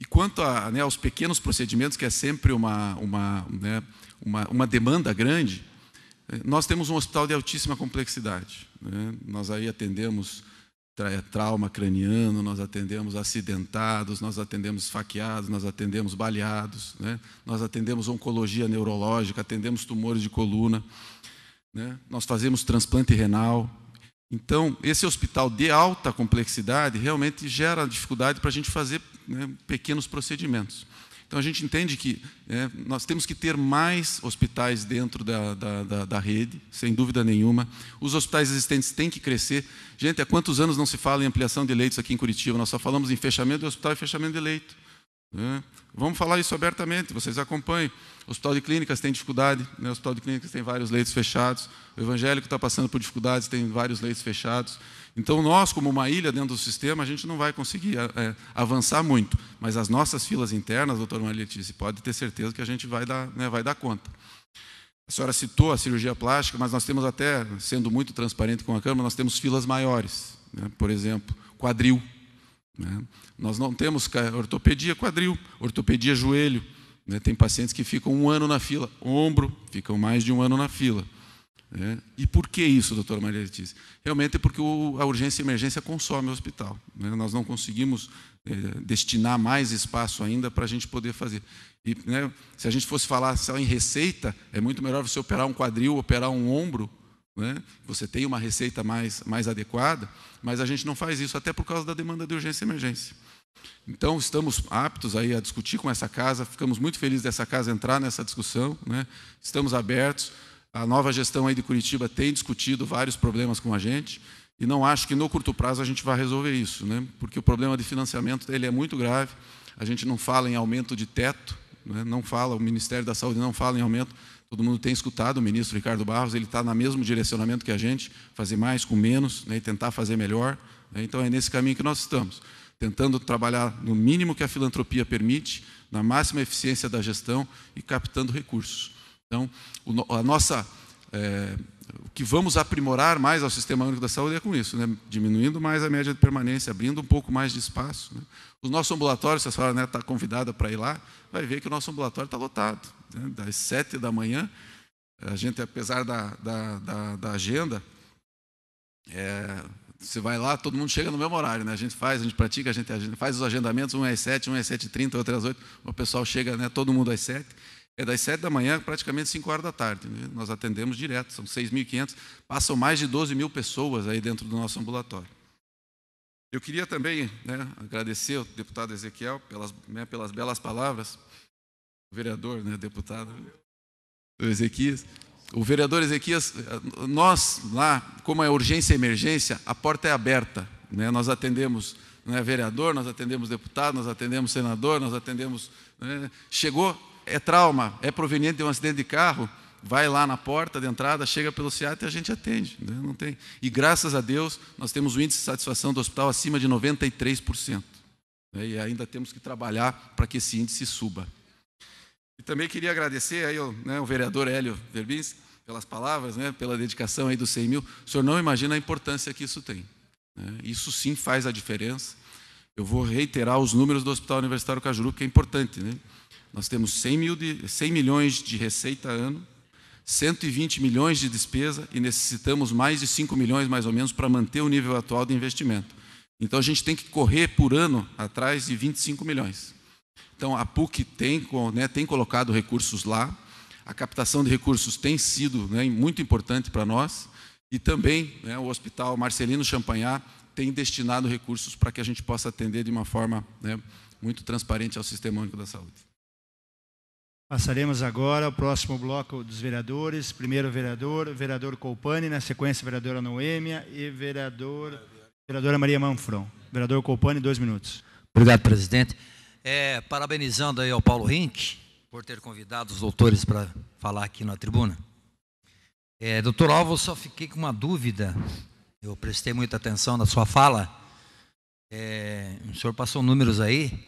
E quanto a, né, aos pequenos procedimentos, que é sempre uma, uma, né, uma, uma demanda grande, nós temos um hospital de altíssima complexidade. Né? Nós aí atendemos trauma craniano, nós atendemos acidentados, nós atendemos esfaqueados, nós atendemos baleados, né? nós atendemos oncologia neurológica, atendemos tumores de coluna, né? nós fazemos transplante renal. Então, esse hospital de alta complexidade realmente gera dificuldade para a gente fazer né, pequenos procedimentos. Então a gente entende que é, nós temos que ter mais hospitais dentro da, da, da, da, rede, sem dúvida nenhuma. Os hospitais existentes têm que crescer. Gente, há quantos anos não se fala em ampliação de leitos aqui em Curitiba? Nós só falamos em fechamento de hospital e fechamento de leito. Né? Vamos falar isso abertamente, vocês acompanhem. O Hospital de Clínicas tem dificuldade, né? o Hospital de Clínicas tem vários leitos fechados, o evangélico está passando por dificuldades, tem vários leitos fechados. Então, nós, como uma ilha dentro do sistema, a gente não vai conseguir é, é avançar muito. Mas as nossas filas internas, doutora Maria Letícia, pode ter certeza que a gente vai dar, né, vai dar conta. A senhora citou a cirurgia plástica, mas nós temos até, sendo muito transparente com a Câmara, nós temos filas maiores. Né? Por exemplo, quadril. Né? Nós não temos ortopedia quadril, ortopedia joelho. Né? Tem pacientes que ficam um ano na fila, ombro, ficam mais de um ano na fila. Né? E por que isso, doutora Maria Letícia? Realmente é porque o, a urgência e emergência consome o hospital. Né? Nós não conseguimos é, destinar mais espaço ainda para a gente poder fazer. E, né, se a gente fosse falar só em receita, é muito melhor você operar um quadril, operar um ombro, né? você tem uma receita mais, mais adequada, mas a gente não faz isso, até por causa da demanda de urgência e emergência. Então, estamos aptos aí a discutir com essa casa, ficamos muito felizes dessa casa entrar nessa discussão, né? estamos abertos. A nova gestão aí de Curitiba tem discutido vários problemas com a gente e não acho que no curto prazo a gente vai resolver isso, né? porque o problema de financiamento ele é muito grave, a gente não fala em aumento de teto, né? não fala, o Ministério da Saúde não fala em aumento, todo mundo tem escutado o ministro Ricardo Barros, ele está no mesmo direcionamento que a gente, fazer mais com menos né? e tentar fazer melhor, né? então é nesse caminho que nós estamos, tentando trabalhar no mínimo que a filantropia permite, na máxima eficiência da gestão e captando recursos. Então, o, a nossa, é, o que vamos aprimorar mais ao Sistema Único da Saúde é com isso, né? diminuindo mais a média de permanência, abrindo um pouco mais de espaço. Né? O nosso ambulatório, se a senhora está né, convidada para ir lá, vai ver que o nosso ambulatório está lotado. Né? Das sete da manhã, a gente, apesar da, da, da, da agenda, é, você vai lá, todo mundo chega no mesmo horário, né? A gente faz, a gente pratica, a gente, faz os agendamentos, um é às 7, um é às 7h30, outro é às 8 o pessoal chega, né, todo mundo às 7 é das 7 da manhã, praticamente 5 horas da tarde. Né? Nós atendemos direto, são 6.500, passam mais de 12 mil pessoas aí dentro do nosso ambulatório. Eu queria também né, agradecer ao deputado Ezequiel pelas, né, pelas belas palavras, o vereador, né, deputado Ezequias. O vereador Ezequias, nós lá, como é urgência e emergência, a porta é aberta. Né? Nós atendemos né, vereador, nós atendemos deputado, nós atendemos senador, nós atendemos. Né? Chegou é trauma, é proveniente de um acidente de carro, vai lá na porta de entrada, chega pelo SEAT e a gente atende. Né? Não tem. E graças a Deus, nós temos um índice de satisfação do hospital acima de 93%. Né? E ainda temos que trabalhar para que esse índice suba. E também queria agradecer aí, né, o vereador Hélio Verbins pelas palavras, né, pela dedicação aí dos 100 mil. O senhor não imagina a importância que isso tem. Né? Isso sim faz a diferença. Eu vou reiterar os números do Hospital Universitário Cajuru, que é importante. Né? Nós temos 100, mil de, 100 milhões de receita ano, 120 milhões de despesa e necessitamos mais de 5 milhões, mais ou menos, para manter o nível atual de investimento. Então a gente tem que correr por ano atrás de 25 milhões. Então a PUC tem, né, tem colocado recursos lá, a captação de recursos tem sido né, muito importante para nós e também né, o Hospital Marcelino Champagnat tem destinado recursos para que a gente possa atender de uma forma né, muito transparente ao Sistema Único da Saúde. Passaremos agora ao próximo bloco dos vereadores. Primeiro vereador, vereador Colpani, na sequência vereadora Noêmia e vereador, vereadora Maria Manfron. Vereador Colpani, dois minutos. Obrigado, presidente. É, parabenizando aí ao Paulo Rink por ter convidado os doutores para falar aqui na tribuna. É, doutor Alvo, só fiquei com uma dúvida. Eu prestei muita atenção na sua fala. É, o senhor passou números aí.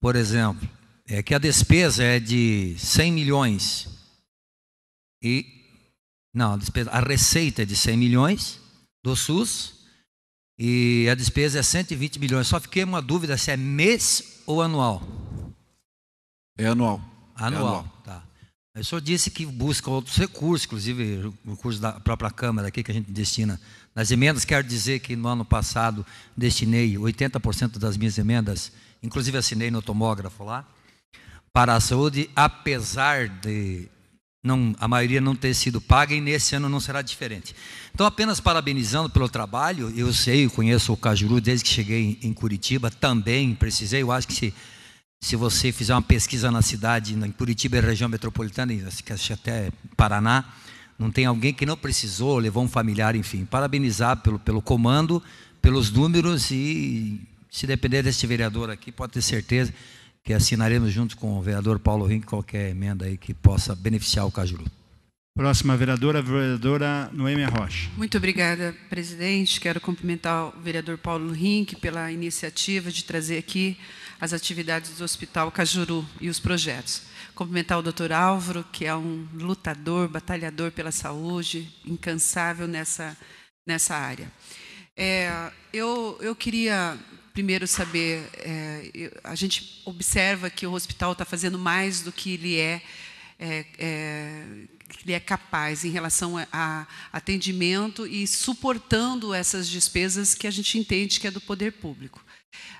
Por exemplo, é que a despesa é de 100 milhões e não, a, despesa, a receita é de 100 milhões do SUS e a despesa é 120 milhões. Só fiquei uma dúvida se é mês ou anual. É anual. É anual, é anual. tá. O senhor disse que busca outros recursos, inclusive o recurso da própria Câmara aqui que a gente destina nas emendas. Quero dizer que no ano passado destinei 80% das minhas emendas, inclusive assinei no tomógrafo lá, para a saúde, apesar de não, a maioria não ter sido paga e nesse ano não será diferente. Então, apenas parabenizando pelo trabalho, eu sei, eu conheço o Cajuru desde que cheguei em Curitiba, também precisei, eu acho que se, se você fizer uma pesquisa na cidade, em Curitiba e região metropolitana, acho até Paraná, não tem alguém que não precisou, levou um familiar, enfim. Parabenizar pelo, pelo comando, pelos números e se depender deste vereador aqui, pode ter certeza que assinaremos junto com o vereador Paulo Rink qualquer emenda aí que possa beneficiar o Cajuru. Próxima vereadora, vereadora Noêmia Rocha. Muito obrigada, presidente. Quero cumprimentar o vereador Paulo Rink pela iniciativa de trazer aqui as atividades do Hospital Cajuru e os projetos. Cumprimentar o doutor Álvaro, que é um lutador, batalhador pela saúde, incansável nessa, nessa área. É, eu, eu queria primeiro saber, é, a gente observa que o hospital está fazendo mais do que ele é, é, é ele é capaz em relação a, atendimento e suportando essas despesas que a gente entende que é do poder público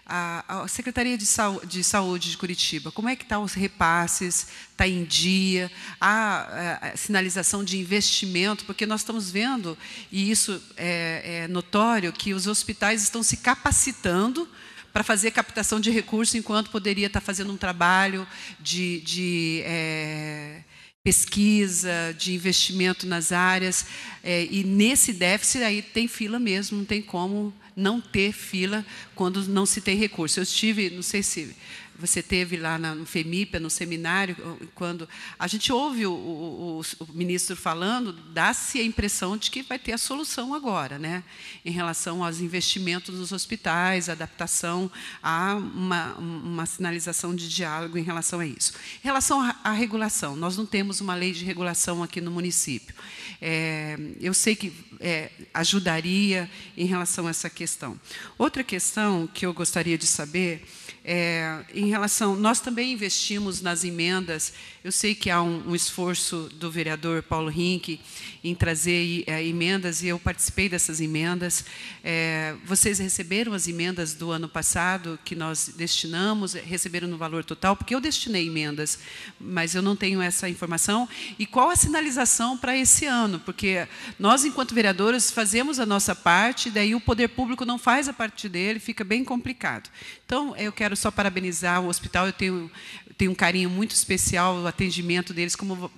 a, a Secretaria de, Saúde de, Saúde de Curitiba, como é que estão tá os repasses, está em dia, há é, é, sinalização de investimento, porque nós estamos vendo, e isso é, é notório, que os hospitais estão se capacitando para fazer captação de recursos, enquanto poderia estar tá fazendo um trabalho de, de é, pesquisa, de investimento nas áreas. É, e nesse déficit aí tem fila mesmo, não tem como não ter fila quando não se tem recurso. Eu estive, não sei se você teve lá no FEMIPA, no seminário, quando a gente ouve o, o, o ministro falando, dá-se a impressão de que vai ter a solução agora, né? em relação aos investimentos nos hospitais, adaptação, há uma, uma sinalização de diálogo em relação a isso. Em relação à regulação, nós não temos uma lei de regulação aqui no município. É, eu sei que é, ajudaria em relação a essa questão. Outra questão que eu gostaria de saber é em em relação, nós também investimos nas emendas. Eu sei que há um, um esforço do vereador Paulo Rink em trazer é, emendas e eu participei dessas emendas. É, vocês receberam as emendas do ano passado que nós destinamos, receberam no valor total, porque eu destinei emendas, mas eu não tenho essa informação. E qual a sinalização para esse ano? Porque nós, enquanto vereadores, fazemos a nossa parte, daí o poder público não faz a parte dele, fica bem complicado. Então, eu quero só parabenizar o hospital. Eu tenho, tenho um carinho muito especial, o atendimento deles, como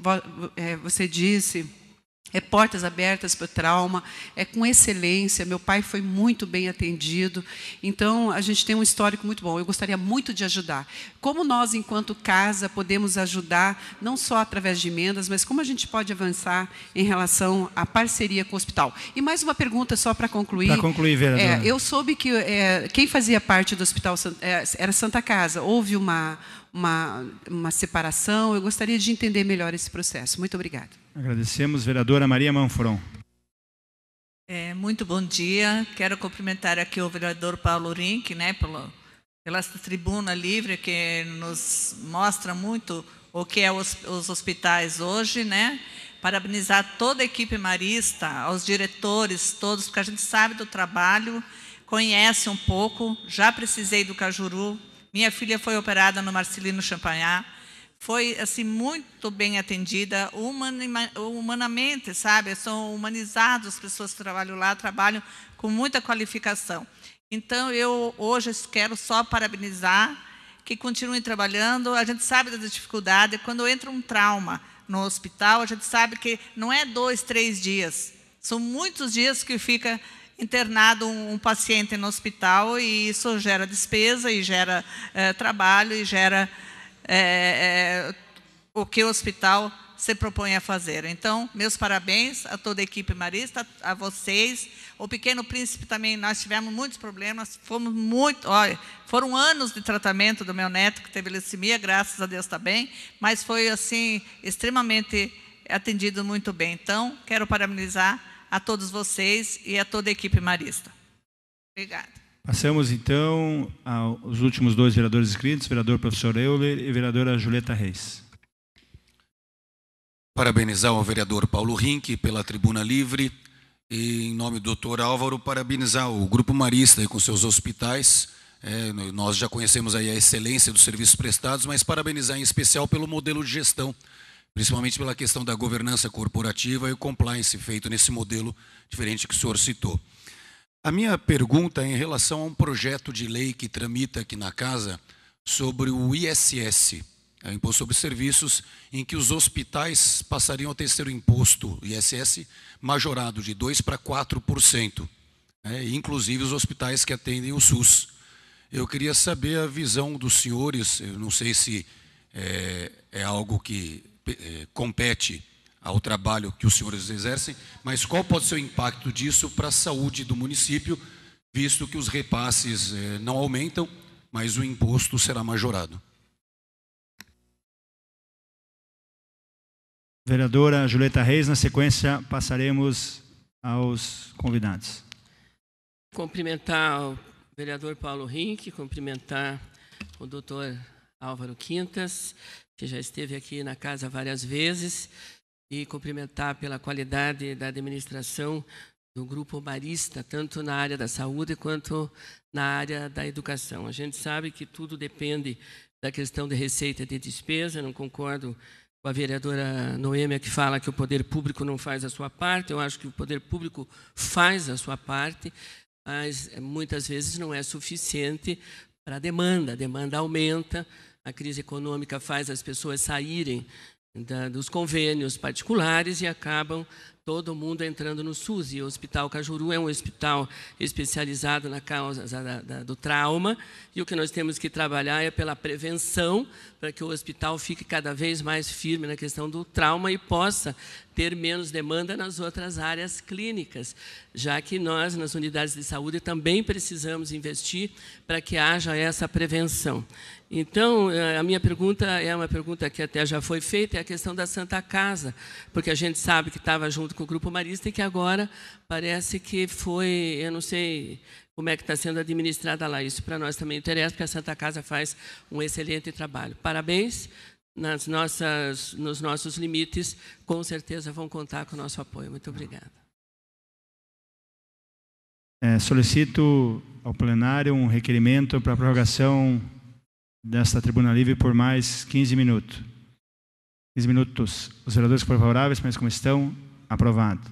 é, você disse é portas abertas para o trauma, é com excelência. Meu pai foi muito bem atendido, então a gente tem um histórico muito bom. Eu gostaria muito de ajudar. Como nós, enquanto casa, podemos ajudar, não só através de emendas, mas como a gente pode avançar em relação à parceria com o hospital? E mais uma pergunta só para concluir. Para concluir, vereadora. É, eu soube que é, quem fazia parte do hospital é, era Santa Casa. Houve uma uma, uma separação. Eu gostaria de entender melhor esse processo. Muito obrigada. Agradecemos, vereadora Maria Manfron. É, muito bom dia. Quero cumprimentar aqui o vereador Paulo Rink, né, pelo, pela tribuna livre que nos mostra muito o que é os, os hospitais hoje, né? Parabenizar toda a equipe marista, aos diretores, todos, porque a gente sabe do trabalho, conhece um pouco. Já precisei do Cajuru, minha filha foi operada no Marcelino Champagnat, foi assim muito bem atendida, humanamente, sabe? São humanizados as pessoas que trabalham lá, trabalham com muita qualificação. Então eu hoje quero só parabenizar que continuem trabalhando. A gente sabe da dificuldade quando entra um trauma no hospital, a gente sabe que não é dois, três dias, são muitos dias que fica internado um, um, paciente no hospital e isso gera despesa e gera é, trabalho e gera é, é, o que o hospital se propõe a fazer. Então, meus parabéns a toda a equipe marista, a vocês. O Pequeno Príncipe também, nós tivemos muitos problemas, fomos muito, olha, foram anos de tratamento do meu neto, que teve leucemia, graças a Deus está bem, mas foi, assim, extremamente atendido muito bem. Então, quero parabenizar a todos vocês e a toda a equipe marista. Obrigada. Passamos então aos últimos dois vereadores inscritos, vereador professor Euler e vereadora Julieta Reis. Parabenizar o vereador Paulo Rink pela tribuna livre e em nome do doutor Álvaro parabenizar o grupo marista com seus hospitais. É, nós já conhecemos aí a excelência dos serviços prestados, mas parabenizar em especial pelo modelo de gestão principalmente pela questão da governança corporativa e o compliance feito nesse modelo diferente que o senhor citou. A minha pergunta é em relação a um projeto de lei que tramita aqui na casa sobre o ISS, é Imposto sobre Serviços, em que os hospitais passariam a ter o imposto ISS majorado de 2% para 4%, né, inclusive os hospitais que atendem o SUS. Eu queria saber a visão dos senhores, eu não sei se é, é algo que eh, compete ao trabalho que os senhores exercem, mas qual pode ser o impacto disso para a saúde do município, visto que os repasses eh, não aumentam, mas o imposto será majorado? Vereadora Julieta Reis, na sequência passaremos aos convidados. Cumprimentar o vereador Paulo Henrique, cumprimentar o doutor Álvaro Quintas, que já esteve aqui na casa várias vezes, e cumprimentar pela qualidade da administração do grupo Marista, tanto na área da saúde quanto na área da educação. A gente sabe que tudo depende da questão de receita de despesa, não concordo com a vereadora Noêmia que fala que o poder público não faz a sua parte, eu acho que o poder público faz a sua parte, mas eh, muitas vezes não é suficiente para a demanda, a demanda aumenta, a crise econômica faz as pessoas saírem da, dos convênios particulares e acabam todo mundo entrando no SUS. E o Hospital Cajuru é um hospital especializado na causa da, da, do trauma, e o que nós temos que trabalhar é pela prevenção, para que o hospital fique cada vez mais firme na questão do trauma e possa ter menos demanda nas outras áreas clínicas, já que nós, nas unidades de saúde, também precisamos investir para que haja essa prevenção. Então, eh, a minha pergunta é uma pergunta que até já foi feita, é a questão da Santa Casa, porque a gente sabe que estava junto com o Grupo Marista e que agora parece que foi, eu não sei como é que está sendo administrada lá. Isso para nós também interessa, porque a Santa Casa faz um excelente trabalho. Parabéns nas nossas, nos nossos limites, com certeza vão contar com o nosso apoio. Muito obrigada. É, solicito ao plenário um requerimento para prorrogação desta tribuna livre por mais 15 minutos. 15 minutos. Os vereadores que foram favoráveis, mas como estão, aprovado.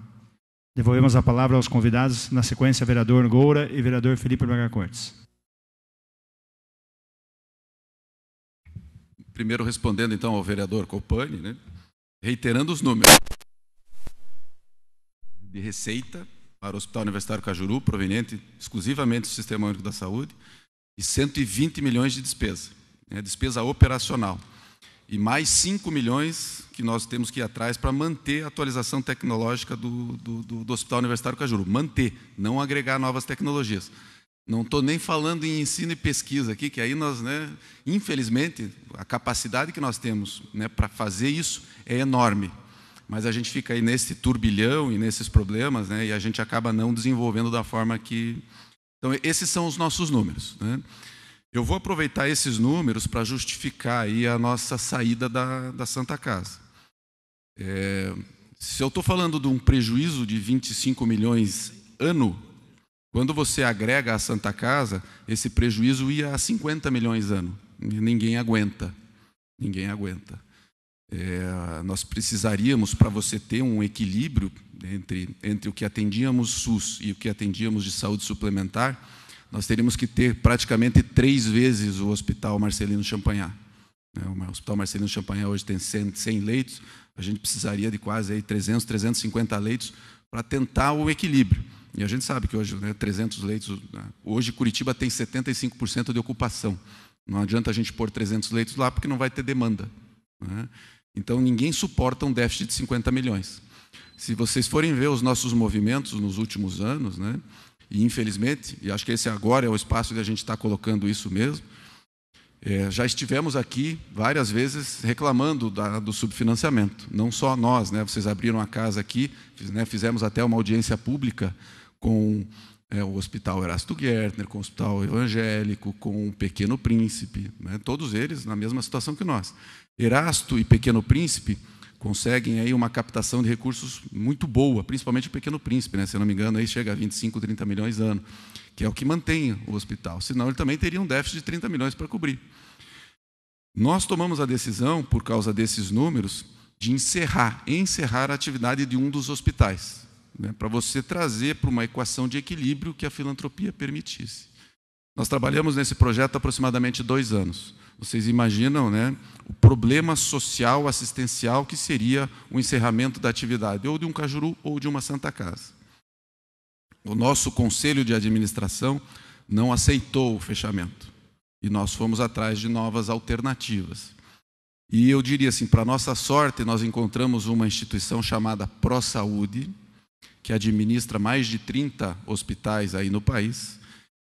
Devolvemos a palavra aos convidados, na sequência, vereador Goura e vereador Felipe Bagacortes. Cortes. Primeiro respondendo então ao vereador Copani, né? reiterando os números de receita para o Hospital Universitário Cajuru, proveniente exclusivamente do Sistema Único da Saúde, e 120 milhões de despesa, né? despesa operacional. E mais 5 milhões que nós temos que ir atrás para manter a atualização tecnológica do, do, do, do Hospital Universitário Cajuru. Manter, não agregar novas tecnologias. Não estou nem falando em ensino e pesquisa aqui, que aí nós, né, infelizmente, a capacidade que nós temos né, para fazer isso é enorme. Mas a gente fica aí nesse turbilhão e nesses problemas, né, e a gente acaba não desenvolvendo da forma que. Então, esses são os nossos números. Né? Eu vou aproveitar esses números para justificar aí a nossa saída da, da Santa Casa. É, se eu estou falando de um prejuízo de 25 milhões ano, quando você agrega à Santa Casa, esse prejuízo ia a 50 milhões ano. Ninguém aguenta. Ninguém aguenta. É, nós precisaríamos, para você ter um equilíbrio entre, entre o que atendíamos SUS e o que atendíamos de saúde suplementar, nós teríamos que ter praticamente três vezes o Hospital Marcelino Champagnat. É, o Hospital Marcelino Champagnat hoje tem 100, 100 leitos, a gente precisaria de quase aí 300, 350 leitos para tentar o equilíbrio. E a gente sabe que hoje, né, 300 leitos, né, hoje Curitiba tem 75% de ocupação. Não adianta a gente pôr 300 leitos lá porque não vai ter demanda. Né? Então ninguém suporta um déficit de 50 milhões. Se vocês forem ver os nossos movimentos nos últimos anos, né, e infelizmente, e acho que esse agora é o espaço de a gente estar tá colocando isso mesmo, é, já estivemos aqui várias vezes reclamando da, do subfinanciamento. Não só nós, né, vocês abriram a casa aqui, fiz, né, fizemos até uma audiência pública com é, o Hospital Erasto Gertner, com o Hospital Evangélico, com o Pequeno Príncipe, né? todos eles na mesma situação que nós. Erasto e Pequeno Príncipe conseguem aí uma captação de recursos muito boa, principalmente o Pequeno Príncipe, né? se não me engano, aí chega a 25, 30 milhões ano, que é o que mantém o hospital, senão ele também teria um déficit de 30 milhões para cobrir. Nós tomamos a decisão, por causa desses números, de encerrar, encerrar a atividade de um dos hospitais né, para você trazer para uma equação de equilíbrio que a filantropia permitisse. Nós trabalhamos nesse projeto aproximadamente dois anos. Vocês imaginam né, o problema social assistencial que seria o encerramento da atividade, ou de um cajuru ou de uma Santa Casa. O nosso conselho de administração não aceitou o fechamento. E nós fomos atrás de novas alternativas. E eu diria assim, para nossa sorte, nós encontramos uma instituição chamada Pro Saúde, que administra mais de 30 hospitais aí no país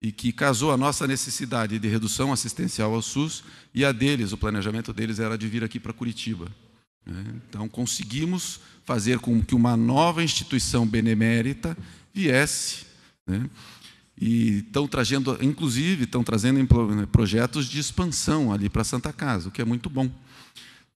e que casou a nossa necessidade de redução assistencial ao SUS e a deles, o planejamento deles era de vir aqui para Curitiba. Né? Então, conseguimos fazer com que uma nova instituição benemérita viesse. Né? E estão trazendo, inclusive, estão trazendo né, projetos de expansão ali para Santa Casa, o que é muito bom.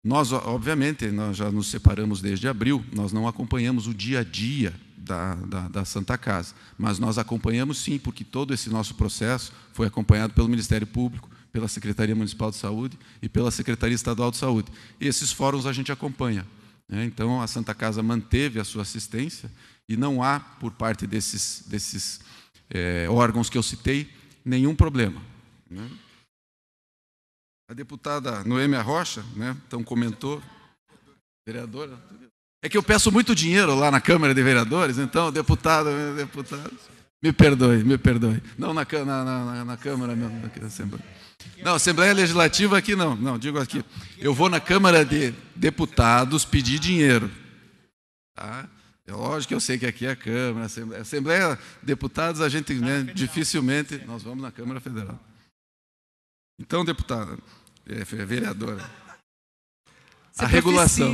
Nós, obviamente, nós já nos separamos desde abril, nós não acompanhamos o dia a dia da, da, da, Santa Casa, mas nós acompanhamos sim, porque todo esse nosso processo foi acompanhado pelo Ministério Público, pela Secretaria Municipal de Saúde e pela Secretaria Estadual de Saúde. E esses fóruns a gente acompanha. Né? Então, a Santa Casa manteve a sua assistência e não há, por parte desses, desses é, órgãos que eu citei, nenhum problema. Né? A deputada Noêmia Rocha, né, então comentou, vereadora. É que eu peço muito dinheiro lá na Câmara de Vereadores, então, deputado, deputado, me perdoe, me perdoe. Não na, na, na, na Câmara, não, na Assembleia. Não, Assembleia Legislativa aqui não, não, digo aqui. Eu vou na Câmara de Deputados pedir dinheiro. Tá? É lógico que eu sei que aqui é a Câmara, Assembleia, Assembleia Deputados, a gente né, dificilmente. Nós vamos na Câmara Federal. Então, deputada, é, é, vereadora, você a profecia. regulação.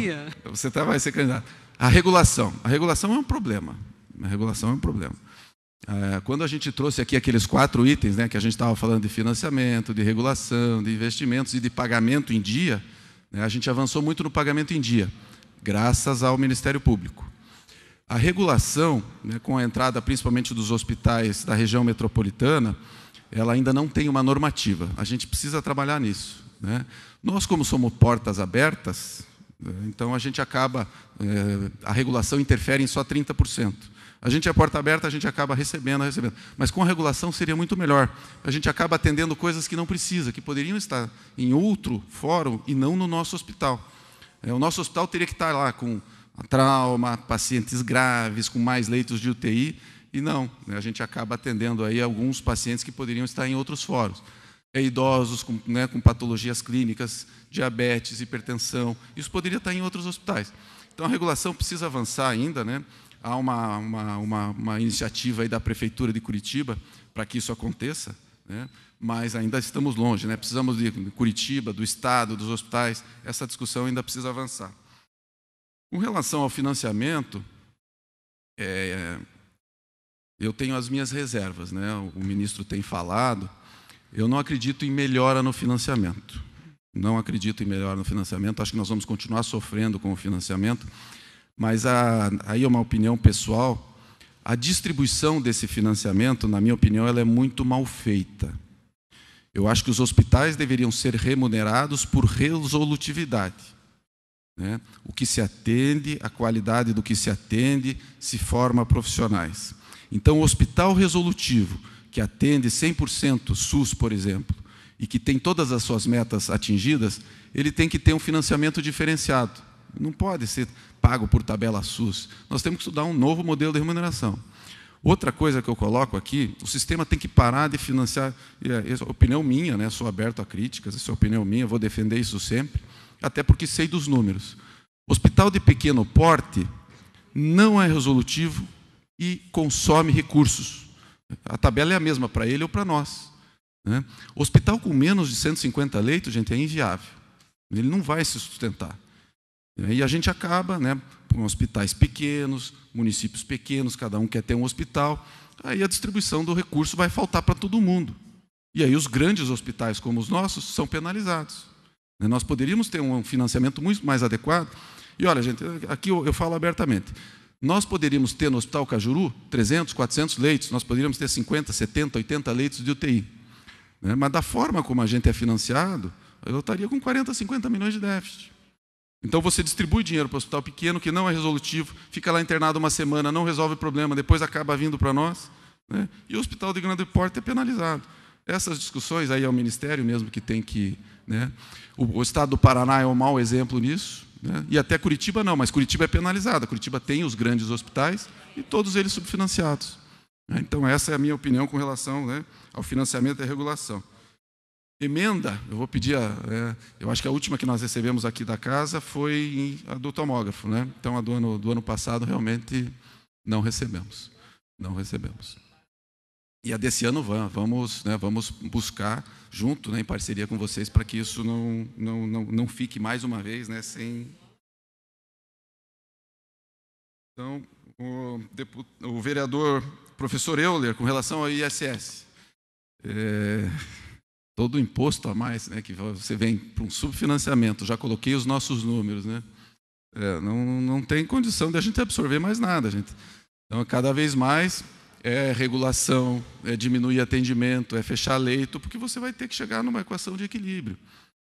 Você tá, vai ser candidato. A regulação. A regulação é um problema. A regulação é um problema. É, quando a gente trouxe aqui aqueles quatro itens, né, que a gente estava falando de financiamento, de regulação, de investimentos e de pagamento em dia, né, a gente avançou muito no pagamento em dia, graças ao Ministério Público. A regulação, né, com a entrada principalmente dos hospitais da região metropolitana, ela ainda não tem uma normativa. A gente precisa trabalhar nisso. Né? Nós, como somos portas abertas, né, então a gente acaba, é, a regulação interfere em só 30%. A gente é porta aberta, a gente acaba recebendo, recebendo. Mas com a regulação seria muito melhor. A gente acaba atendendo coisas que não precisa, que poderiam estar em outro fórum e não no nosso hospital. É, o nosso hospital teria que estar lá com ah, trauma, pacientes graves, com mais leitos de UTI, e não, né, a gente acaba atendendo aí alguns pacientes que poderiam estar em outros fóruns. É, idosos com, né, com patologias clínicas, diabetes, hipertensão, isso poderia estar em outros hospitais. Então a regulação precisa avançar ainda, né? há uma, uma, uma, uma iniciativa aí da Prefeitura de Curitiba para que isso aconteça, né? mas ainda estamos longe, né? precisamos de Curitiba, do Estado, dos hospitais, essa discussão ainda precisa avançar. Com relação ao financiamento, é, eu tenho as minhas reservas, né? o ministro tem falado, eu não acredito em melhora no financiamento. Não acredito em melhora no financiamento, acho que nós vamos continuar sofrendo com o financiamento, mas a, aí é uma opinião pessoal, a distribuição desse financiamento, na minha opinião, ela é muito mal feita. Eu acho que os hospitais deveriam ser remunerados por resolutividade. Né? O que se atende, a qualidade do que se atende, se forma profissionais. Então, o hospital resolutivo, que atende 100% SUS, por exemplo, e que tem todas as suas metas atingidas, ele tem que ter um financiamento diferenciado. Não pode ser pago por tabela SUS. Nós temos que estudar um novo modelo de remuneração. Outra coisa que eu coloco aqui, o sistema tem que parar de financiar, é, é opinião minha, né, sou aberto a críticas, Essa é opinião minha, vou defender isso sempre, até porque sei dos números. Hospital de pequeno porte não é resolutivo, e consome recursos. A tabela é a mesma para ele ou para nós. Né? Hospital com menos de 150 leitos, gente, é inviável. Ele não vai se sustentar. E a gente acaba né, com hospitais pequenos, municípios pequenos, cada um quer ter um hospital. Aí a distribuição do recurso vai faltar para todo mundo. E aí os grandes hospitais como os nossos são penalizados. Né? Nós poderíamos ter um financiamento muito mais adequado. E olha, gente, aqui eu, eu falo abertamente. Nós poderíamos ter no Hospital Cajuru 300, 400 leitos, nós poderíamos ter 50, 70, 80 leitos de UTI. Né? Mas da forma como a gente é financiado, eu estaria com 40, 50 milhões de déficit. Então você distribui dinheiro para o hospital pequeno, que não é resolutivo, fica lá internado uma semana, não resolve o problema, depois acaba vindo para nós, né? e o hospital de grande porte é penalizado. Essas discussões aí é o Ministério mesmo que tem que. Né? O, o Estado do Paraná é um mau exemplo nisso. Né? E até Curitiba não, mas Curitiba é penalizada. Curitiba tem os grandes hospitais e todos eles subfinanciados. Né? Então, essa é a minha opinião com relação né, ao financiamento e regulação. Emenda, eu vou pedir, a, é, eu acho que a última que nós recebemos aqui da casa foi a do tomógrafo, né? Então, a do ano, do ano passado realmente não recebemos. Não recebemos. E a desse ano vamos, né, vamos buscar junto, né, em parceria com vocês, para que isso não, não, não, não fique mais uma vez né, sem. Então, o, deputado, o vereador professor Euler, com relação ao ISS. É... Todo imposto a mais né, que você vem para um subfinanciamento, já coloquei os nossos números, né? É, não, não tem condição de a gente absorver mais nada, gente. Então, cada vez mais, é regulação, é diminuir atendimento, é fechar leito, porque você vai ter que chegar numa equação de equilíbrio.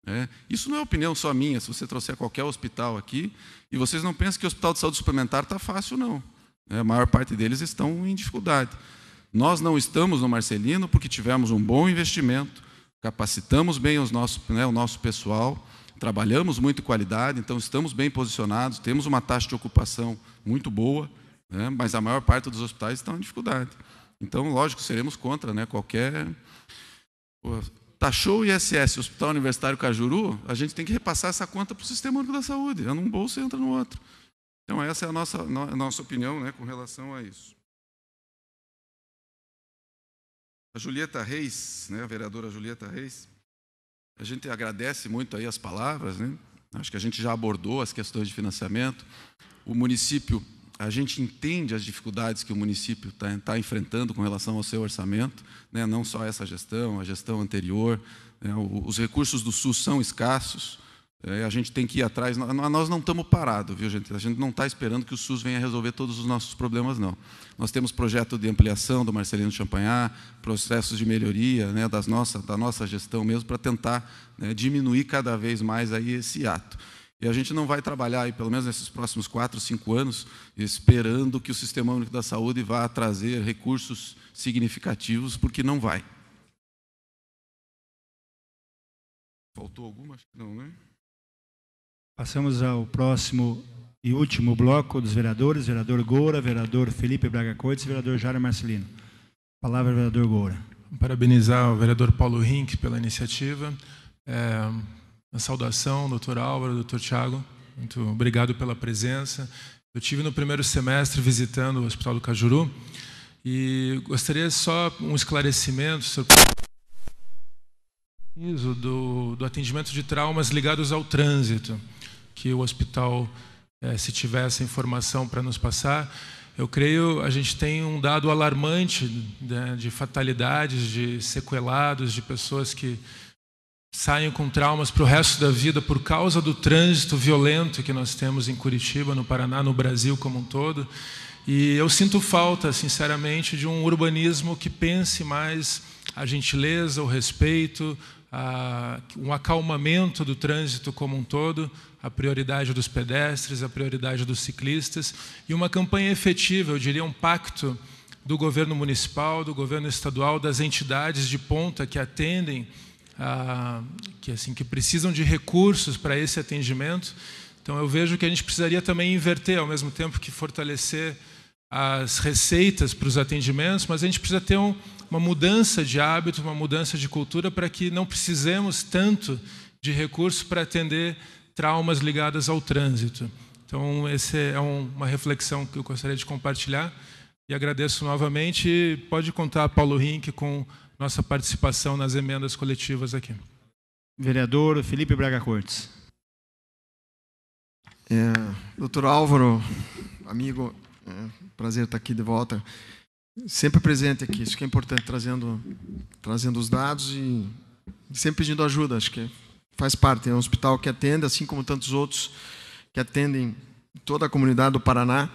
É, isso não é opinião só minha. Se você trouxer qualquer hospital aqui, e vocês não pensam que o hospital de saúde suplementar está fácil, não. É, a maior parte deles estão em dificuldade. Nós não estamos no Marcelino porque tivemos um bom investimento, capacitamos bem os nossos, né, o nosso pessoal, trabalhamos muito em qualidade, então estamos bem posicionados, temos uma taxa de ocupação muito boa né? mas a maior parte dos hospitais estão em dificuldade. Então, lógico, seremos contra né? qualquer. Taxou tá o ISS, Hospital Universitário Cajuru, a gente tem que repassar essa conta para o Sistema Único da Saúde. É num bolso e entra no outro. Então, essa é a nossa, a nossa opinião né, com relação a isso. A Julieta Reis, né, a vereadora Julieta Reis, a gente agradece muito aí as palavras, né? acho que a gente já abordou as questões de financiamento. O município a gente entende as dificuldades que o município está tá enfrentando com relação ao seu orçamento, né? não só essa gestão, a gestão anterior. Né? Os recursos do SUS são escassos, é, a gente tem que ir atrás. Nós não estamos parados, viu, gente? A gente não está esperando que o SUS venha resolver todos os nossos problemas, não. Nós temos projeto de ampliação do Marcelino Champagnat, processos de melhoria né, das nossa, da nossa gestão mesmo, para tentar né, diminuir cada vez mais aí esse ato. E a gente não vai trabalhar, aí, pelo menos nesses próximos quatro, cinco anos, esperando que o Sistema Único da Saúde vá trazer recursos significativos, porque não vai. Faltou alguma? Não, né? Passamos ao próximo e último bloco dos vereadores, vereador Goura, vereador Felipe Braga Coates e vereador Jara Marcelino. Palavra, vereador Goura. Parabenizar o vereador Paulo Rink pela iniciativa. É uma saudação, doutor Álvaro, doutor Tiago. Muito obrigado pela presença. Eu tive no primeiro semestre visitando o Hospital do Cajuru e gostaria só um esclarecimento sobre o do, do atendimento de traumas ligados ao trânsito que o hospital, eh, se tivesse informação para nos passar, eu creio a gente tem um dado alarmante né, de fatalidades, de sequelados, de pessoas que saem com traumas para o resto da vida por causa do trânsito violento que nós temos em Curitiba, no Paraná, no Brasil como um todo. E eu sinto falta, sinceramente, de um urbanismo que pense mais a gentileza, o respeito, a, um acalmamento do trânsito como um todo, a prioridade dos pedestres, a prioridade dos ciclistas e uma campanha efetiva, eu diria um pacto do governo municipal, do governo estadual, das entidades de ponta que atendem ah, que assim que precisam de recursos para esse atendimento. Então eu vejo que a gente precisaria também inverter, ao mesmo tempo que fortalecer as receitas para os atendimentos, mas a gente precisa ter um, uma mudança de hábito, uma mudança de cultura para que não precisemos tanto de recursos para atender traumas ligadas ao trânsito. Então essa é um, uma reflexão que eu gostaria de compartilhar e agradeço novamente. Pode contar Paulo Rink com nossa participação nas emendas coletivas aqui. Vereador Felipe Braga Cortes. É, doutor Álvaro, amigo, é, prazer estar aqui de volta. Sempre presente aqui, isso que é importante, trazendo, trazendo os dados e sempre pedindo ajuda, acho que faz parte. É um hospital que atende, assim como tantos outros que atendem toda a comunidade do Paraná.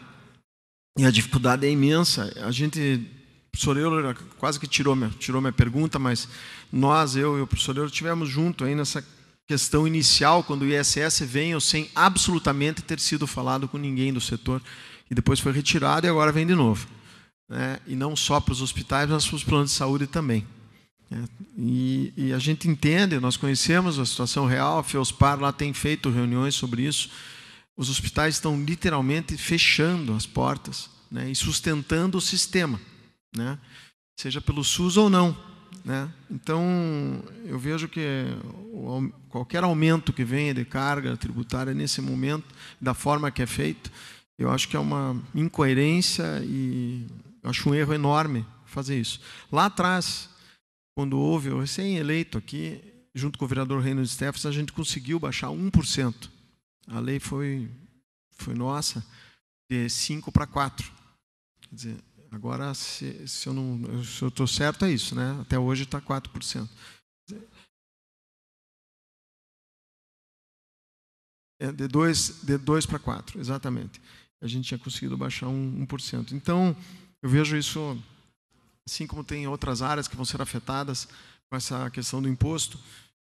E a dificuldade é imensa. A gente professor Euler eh, quase que tirou minha, tirou minha pergunta, mas nós, eu e o professor Euler, tivemos junto aí nessa questão inicial, quando o ISS veio sem absolutamente ter sido falado com ninguém do setor, e depois foi retirado e agora vem de novo. Né? E não só para os hospitais, mas para os planos de saúde também. É, e, e, a gente entende, nós conhecemos a situação real, a FEOSPAR lá tem feito reuniões sobre isso. Os hospitais estão literalmente fechando as portas né, e sustentando o sistema né? seja pelo SUS ou não. Né? Então, eu vejo que qualquer aumento que venha de carga tributária nesse momento, da forma que é feito, eu acho que é uma incoerência e acho um erro enorme fazer isso. Lá atrás, quando houve o recém-eleito aqui, junto com o vereador de Steffes, a gente conseguiu baixar 1%. A lei foi, foi nossa, de 5 para 4. Quer dizer, Agora, se, se eu não, se eu estou certo, é isso, né? Até hoje está 4%. É, de 2 de dois para 4, exatamente. A gente tinha conseguido baixar um, 1%. Então, eu vejo isso, assim como tem outras áreas que vão ser afetadas com essa questão do imposto,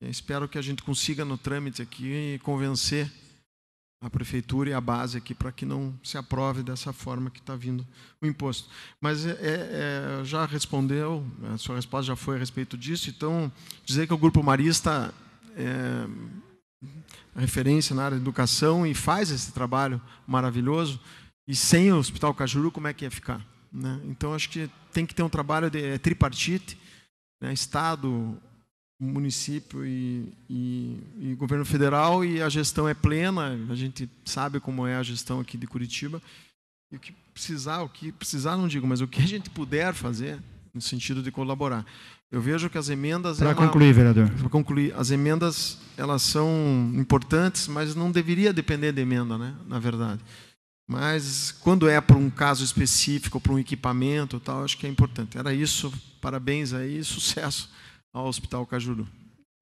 eh, espero que a gente consiga no trâmite aqui convencer a prefeitura e a base aqui para que não se aprove dessa forma que está vindo o imposto. Mas é, é, é, já respondeu, a sua resposta já foi a respeito disso, então dizer que o Grupo Marista é referência na área de educação e faz esse trabalho maravilhoso, e sem o Hospital Cajuru, como é que ia ficar? Né? Então, acho que tem que ter um trabalho de, é, tripartite, né? Estado, município e, e, e, governo federal e a gestão é plena. A gente sabe como é a gestão aqui de Curitiba. E o que precisar, o que precisar não digo, mas o que a gente puder fazer no sentido de colaborar. Eu vejo que as emendas para é concluir, vereador. Para concluir, as emendas elas são importantes, mas não deveria depender de emenda, né? Na verdade. Mas quando é para um caso específico, para um equipamento, tal, acho que é importante. Era isso. Parabéns aí, sucesso ao Hospital Cajuru.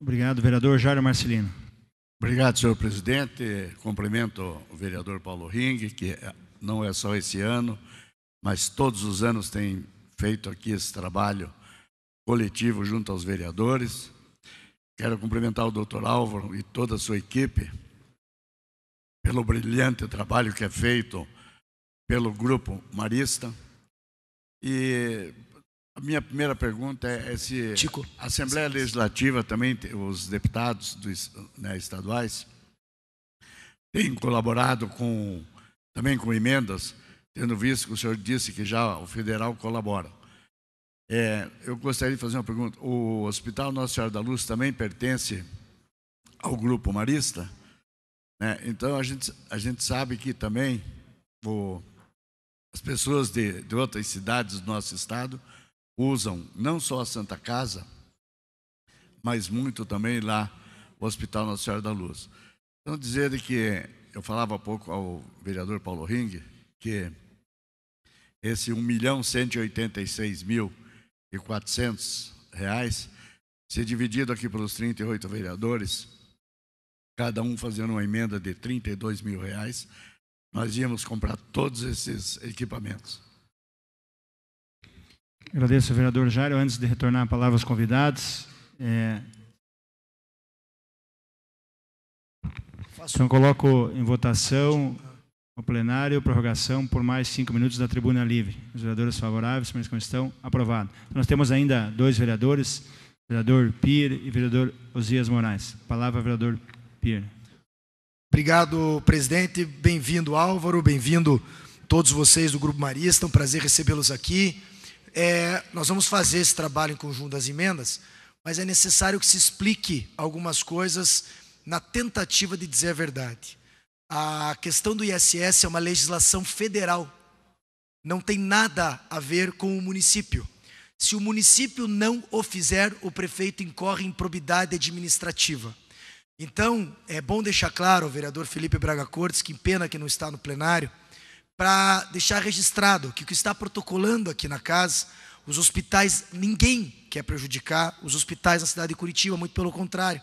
Obrigado, vereador Jairo Marcelino. Obrigado, senhor presidente. Cumprimento o vereador Paulo Ring, que é, não é só esse ano, mas todos os anos tem feito aqui esse trabalho coletivo junto aos vereadores. Quero cumprimentar o doutor Álvaro e toda a sua equipe pelo brilhante trabalho que é feito pelo grupo Marista. E a minha primeira pergunta é, é se Chico. a Assembleia Legislativa também, os deputados dos, né, estaduais, têm colaborado com, também com emendas, tendo visto que o senhor disse que já o federal colabora. É, eu gostaria de fazer uma pergunta. O Hospital Nossa Senhora da Luz também pertence ao grupo marista? Né? Então, a gente, a gente sabe que também o, as pessoas de, de outras cidades do nosso estado usam não só a Santa Casa, mas muito também lá o Hospital Nossa Senhora da Luz. Então, dizer que eu falava há pouco ao vereador Paulo Ring que esse R$ milhão mil e reais, se dividido aqui pelos 38 vereadores, cada um fazendo uma emenda de 32 mil reais, nós íamos comprar todos esses equipamentos. Agradeço ao vereador Jairo. Antes de retornar a palavra aos convidados, é... então coloco em votação o plenário, prorrogação por mais cinco minutos da tribuna livre. Os vereadores favoráveis, mas como estão, aprovado. Então, nós temos ainda dois vereadores, vereador Pier e vereador Osias Moraes. Palavra, vereador Pier. Obrigado, presidente. Bem-vindo, Álvaro. Bem-vindo todos vocês do Grupo Marista. É um prazer recebê-los aqui é, nós vamos fazer esse trabalho em conjunto das emendas, mas é necessário que se explique algumas coisas na tentativa de dizer a verdade. A questão do ISS é uma legislação federal, não tem nada a ver com o município. Se o município não o fizer, o prefeito incorre em probidade administrativa. Então, é bom deixar claro ao vereador Felipe Braga Cortes, que pena que não está no plenário, para deixar registrado que o que está protocolando aqui na casa, os hospitais, ninguém quer prejudicar os hospitais na cidade de Curitiba, muito pelo contrário.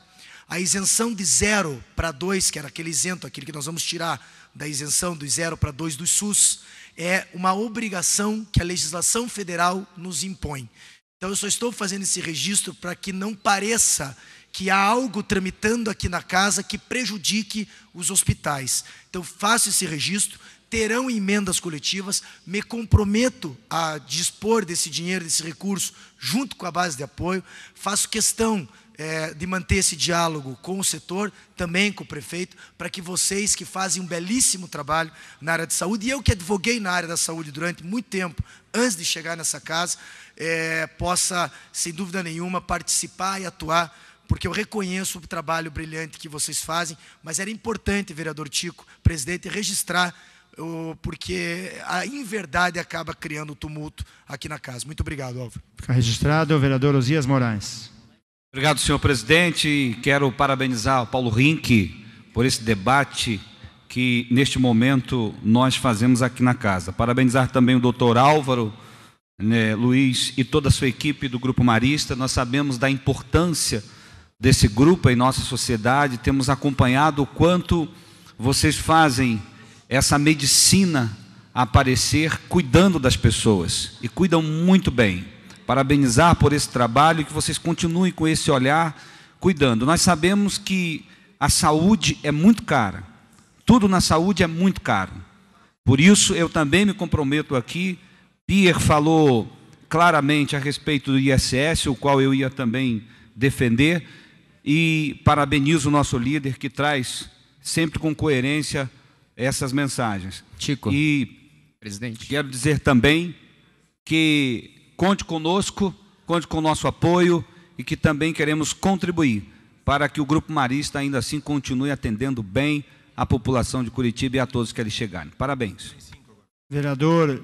A isenção de zero para dois, que era aquele isento, aquele que nós vamos tirar da isenção do zero para dois do SUS, é uma obrigação que a legislação federal nos impõe. Então eu só estou fazendo esse registro para que não pareça que há algo tramitando aqui na casa que prejudique os hospitais. Então faço esse registro, terão emendas coletivas, me comprometo a dispor desse dinheiro, desse recurso, junto com a base de apoio, faço questão é, de manter esse diálogo com o setor, também com o prefeito, para que vocês que fazem um belíssimo trabalho na área de saúde, e eu que advoguei na área da saúde durante muito tempo, antes de chegar nessa casa, é, possa, sem dúvida nenhuma, participar e atuar, porque eu reconheço o trabalho brilhante que vocês fazem, mas era importante, vereador Tico, presidente, registrar porque a inverdade acaba criando tumulto aqui na casa. Muito obrigado, Álvaro. Fica registrado, o vereador Osias Moraes. Obrigado, senhor presidente. Quero parabenizar o Paulo Rink por esse debate que, neste momento, nós fazemos aqui na casa. Parabenizar também o doutor Álvaro, né, Luiz e toda a sua equipe do Grupo Marista. Nós sabemos da importância desse grupo em nossa sociedade, temos acompanhado o quanto vocês fazem essa medicina aparecer cuidando das pessoas e cuidam muito bem. Parabenizar por esse trabalho e que vocês continuem com esse olhar cuidando. Nós sabemos que a saúde é muito cara. Tudo na saúde é muito caro. Por isso eu também me comprometo aqui. Pierre falou claramente a respeito do ISS, o qual eu ia também defender, e parabenizo o nosso líder que traz sempre com coerência essas mensagens. Chico. E presidente. Quero dizer também que conte conosco, conte com o nosso apoio e que também queremos contribuir para que o Grupo Marista ainda assim continue atendendo bem a população de Curitiba e a todos que ali chegarem. Parabéns. Vereador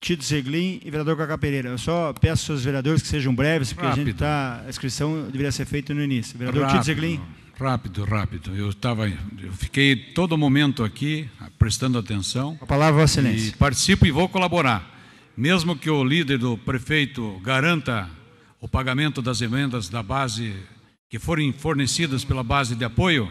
Tito Zeglin e vereador Cacá Pereira. Eu só peço aos vereadores que sejam breves, porque a gente tá A inscrição deveria ser feita no início. Vereador Rápido. Tito Zeglin. Rápido, rápido. Eu estava, eu fiquei todo momento aqui ah, prestando atenção. A palavra, Vossa é Excelência. E participo e vou colaborar. Mesmo que o líder do prefeito garanta o pagamento das emendas da base que forem fornecidas pela base de apoio,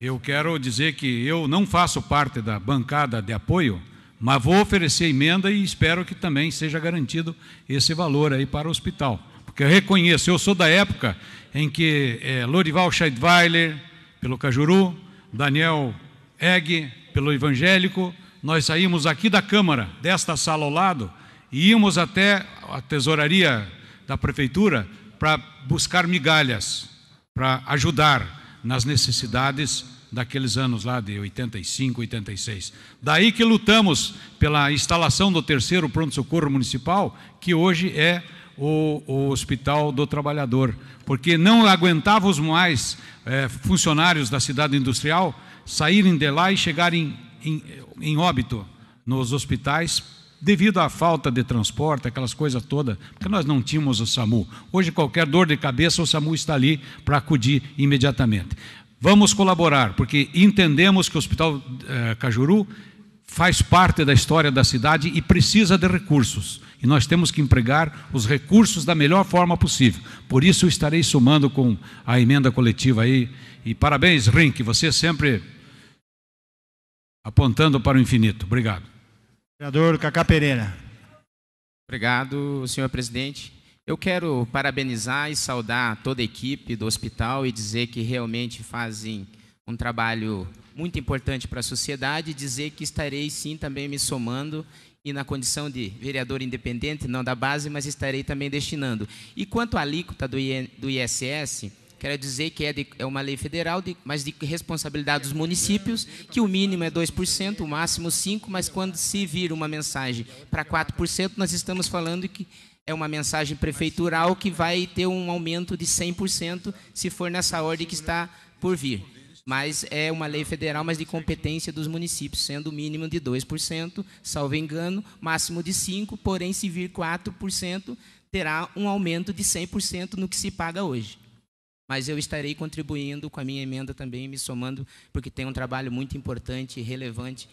eu quero dizer que eu não faço parte da bancada de apoio, mas vou oferecer emenda e espero que também seja garantido esse valor aí para o hospital. Porque eu reconheço, eu sou da época em que é, Lorival Scheidweiler, pelo Cajuru, Daniel Egg, pelo Evangélico, nós saímos aqui da Câmara, desta sala ao lado, e íamos até a tesouraria da Prefeitura para buscar migalhas, para ajudar nas necessidades daqueles anos lá de 85, 86. Daí que lutamos pela instalação do terceiro pronto-socorro municipal, que hoje é o, o Hospital do Trabalhador, porque não os mais é, funcionários da cidade industrial saírem de lá e chegarem em, em óbito nos hospitais devido à falta de transporte, aquelas coisas todas, porque nós não tínhamos o SAMU. Hoje, qualquer dor de cabeça, o SAMU está ali para acudir imediatamente. Vamos colaborar, porque entendemos que o Hospital eh, Cajuru faz parte da história da cidade e precisa de recursos. E nós temos que empregar os recursos da melhor forma possível. Por isso estarei somando com a emenda coletiva aí. E parabéns, Rink, você sempre apontando para o infinito. Obrigado. Vereador Cacá Pereira. Obrigado, senhor presidente. Eu quero parabenizar e saudar toda a equipe do hospital e dizer que realmente fazem um trabalho muito importante para a sociedade, dizer que estarei sim também me somando e na condição de vereador independente, não da base, mas estarei também destinando. E quanto à alíquota do, ISS, quero dizer que é, de, é uma lei federal, de, mas de responsabilidade dos municípios, que o mínimo é 2%, o máximo 5%, mas quando se vira uma mensagem para 4%, nós estamos falando que é uma mensagem prefeitural que vai ter um aumento de 100% se for nessa ordem que está por vir mas é uma lei federal, mas de competência dos municípios, sendo o mínimo de 2%, salvo engano, máximo de 5%, porém, se vir 4%, terá um aumento de 100% no que se paga hoje. Mas eu estarei contribuindo com a minha emenda também, me somando, porque tem um trabalho muito importante e relevante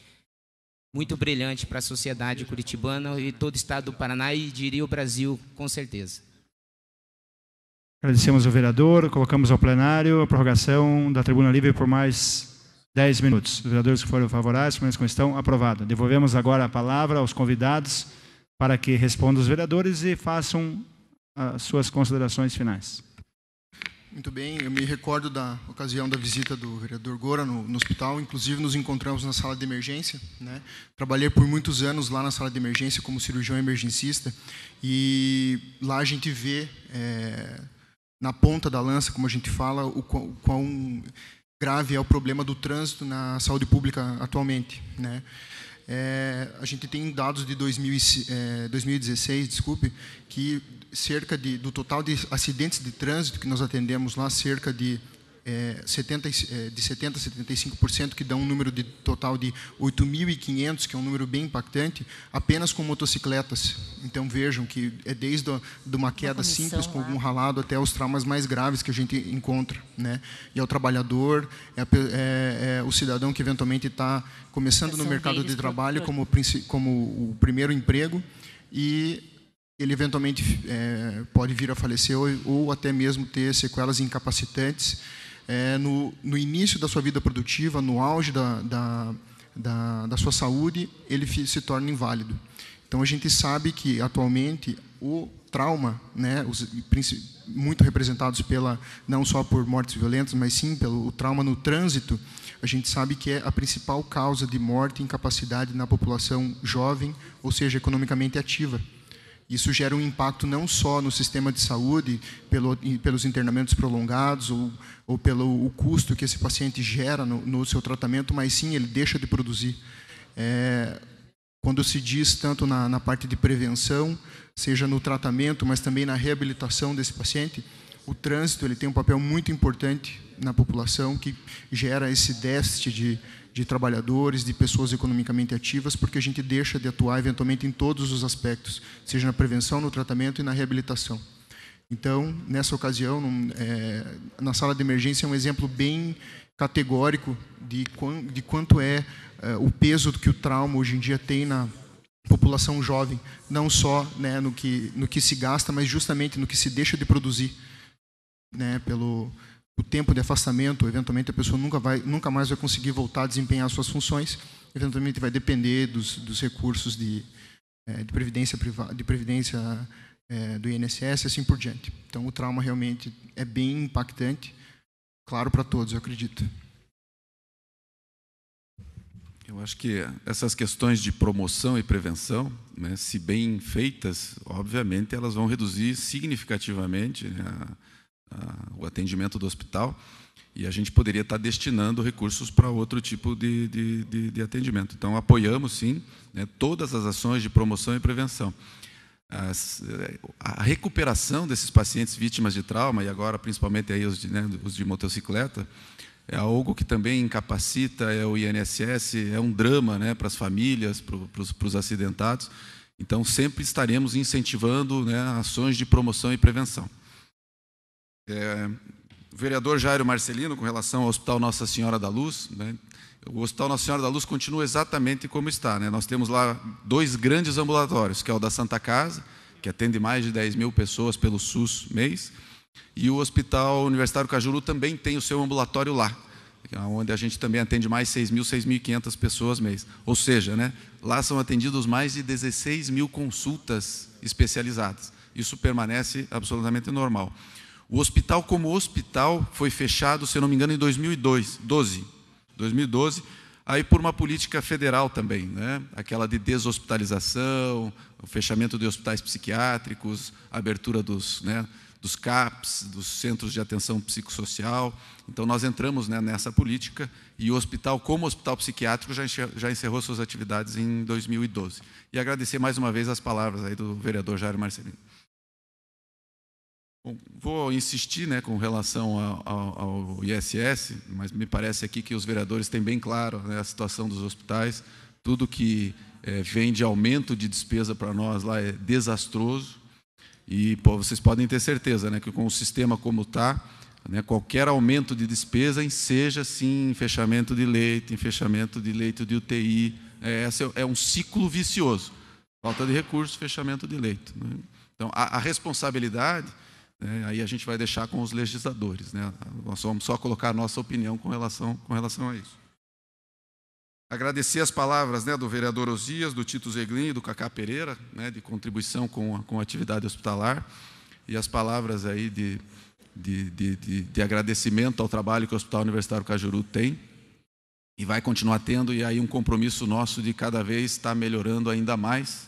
muito brilhante para a sociedade curitibana e todo o estado do Paraná e diria o Brasil, com certeza. Agradecemos ao vereador, colocamos ao plenário a prorrogação da tribuna livre por mais 10 minutos. Os vereadores que foram favoráveis, os que estão, aprovado. Devolvemos agora a palavra aos convidados para que respondam os vereadores e façam as suas considerações finais. Muito bem, eu me recordo da ocasião da visita do vereador Gora no, no, hospital, inclusive nos encontramos na sala de emergência. Né? Trabalhei por muitos anos lá na sala de emergência como cirurgião emergencista e lá a gente vê é, na ponta da lança, como a gente fala, o quão, o quão grave é o problema do trânsito na saúde pública atualmente, né? É, a gente tem dados de 2000, é, 2016, desculpe, que cerca de, do total de acidentes de trânsito que nós atendemos lá, cerca de é, 70, é, de 70% a 75%, que dá um número de total de 8.500, que é um número bem impactante, apenas com motocicletas. Então, vejam que é desde a, de uma queda uma simples, com algum ralado, até os traumas mais graves que a gente encontra. Né? E é o trabalhador, é, a, é, é o cidadão que eventualmente está começando no mercado de trabalho como, como o primeiro emprego e ele eventualmente é, pode vir a falecer ou, ou até mesmo ter sequelas incapacitantes é, no, no, início da sua vida produtiva, no auge da, da, da, da sua saúde, ele se torna inválido. Então a gente sabe que atualmente o trauma, né, os, muito representados pela não só por mortes violentas, mas sim pelo trauma no trânsito, a gente sabe que é a principal causa de morte e incapacidade na população jovem, ou seja, economicamente ativa. Isso gera um impacto não só no sistema de saúde, pelo, pelos internamentos prolongados ou, ou pelo o custo que esse paciente gera no, no, seu tratamento, mas sim ele deixa de produzir. É, quando se diz tanto na, na parte de prevenção, seja no tratamento, mas também na reabilitação desse paciente, o trânsito ele tem um papel muito importante na população que gera esse déficit de, de trabalhadores, de pessoas economicamente ativas, porque a gente deixa de atuar eventualmente em todos os aspectos, seja na prevenção, no tratamento e na reabilitação. Então, nessa ocasião, num, é, na sala de emergência é um exemplo bem categórico de, de quanto é, é o peso que o trauma hoje em dia tem na população jovem, não só né, no, que, no que se gasta, mas justamente no que se deixa de produzir né, pelo, o tempo de afastamento, eventualmente a pessoa nunca, vai, nunca mais vai conseguir voltar a desempenhar suas funções, eventualmente vai depender dos, dos recursos de, eh, de previdência, privada, de previdência é, do INSS e assim por diante. Então, o trauma realmente é bem impactante, claro para todos, eu acredito. Eu acho que essas questões de promoção e prevenção, né, se bem feitas, obviamente elas vão reduzir significativamente né, a o atendimento do hospital e a gente poderia estar destinando recursos para outro tipo de, de, de, de atendimento. Então, apoiamos, sim, né, todas as ações de promoção e prevenção. As, a recuperação desses pacientes vítimas de trauma, e agora principalmente aí os de, né, os de motocicleta, é algo que também incapacita é o INSS, é um drama né, para as famílias, para os acidentados. Então, sempre estaremos incentivando né, ações de promoção e prevenção. É, o vereador Jairo Marcelino, com relação ao Hospital Nossa Senhora da Luz, né? o Hospital Nossa Senhora da Luz continua exatamente como está. Né? Nós temos lá dois grandes ambulatórios, que é o da Santa Casa, que atende mais de 10 mil pessoas pelo SUS mês, e o Hospital Universitário Cajuru também tem o seu ambulatório lá, é onde a gente também atende mais 6 mil, 6.500 pessoas mês. Ou seja, né, lá são atendidos mais de 16 mil consultas especializadas. Isso permanece absolutamente normal. O hospital, como hospital, foi fechado, se não me engano, em 2002, 12, 2012, aí por uma política federal também, né? aquela de deshospitalização, o fechamento de hospitais psiquiátricos, abertura dos, né, dos CAPs, dos Centros de Atenção Psicossocial. Então, nós entramos né, nessa política e o hospital, como hospital psiquiátrico, já, já encerrou suas atividades em 2012. E agradecer mais uma vez as palavras aí do vereador Jair Marcelino. Vou insistir né, com relação ao, ao ISS, mas me parece aqui que os vereadores têm bem claro né, a situação dos hospitais. Tudo que é, vem de aumento de despesa para nós lá é desastroso. E pô, vocês podem ter certeza né, que com o sistema como está, né, qualquer aumento de despesa enseja sim em fechamento de leito, em fechamento de leito de UTI. É, é, é um ciclo vicioso. Falta de recursos, fechamento de leito. Né? Então, a, a responsabilidade né? Aí a gente vai deixar com os legisladores. Né? Nós vamos só colocar a nossa opinião com relação, com relação a isso. Agradecer as palavras né, do vereador Osias, do Tito Zeglin e do Cacá Pereira, né, de contribuição com a, com a atividade hospitalar, e as palavras aí de, de, de, de, de agradecimento ao trabalho que o Hospital Universitário Cajuru tem, e vai continuar tendo, e aí um compromisso nosso de cada vez estar melhorando ainda mais,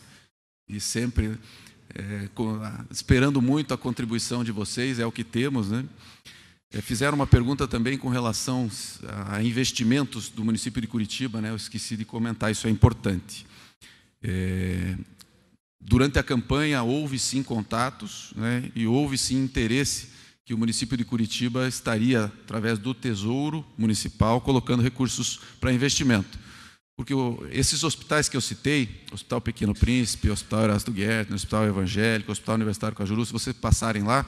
e sempre é, com, esperando muito a contribuição de vocês, é o que temos. Né? É, fizeram uma pergunta também com relação a investimentos do município de Curitiba, né? eu esqueci de comentar, isso é importante. É, durante a campanha houve sim contatos né? e houve sim interesse que o município de Curitiba estaria, através do Tesouro Municipal, colocando recursos para investimento. Porque o, esses hospitais que eu citei, Hospital Pequeno Príncipe, Hospital Erasto Guerra, Hospital Evangélico, Hospital Universitário Cajuru, se vocês passarem lá,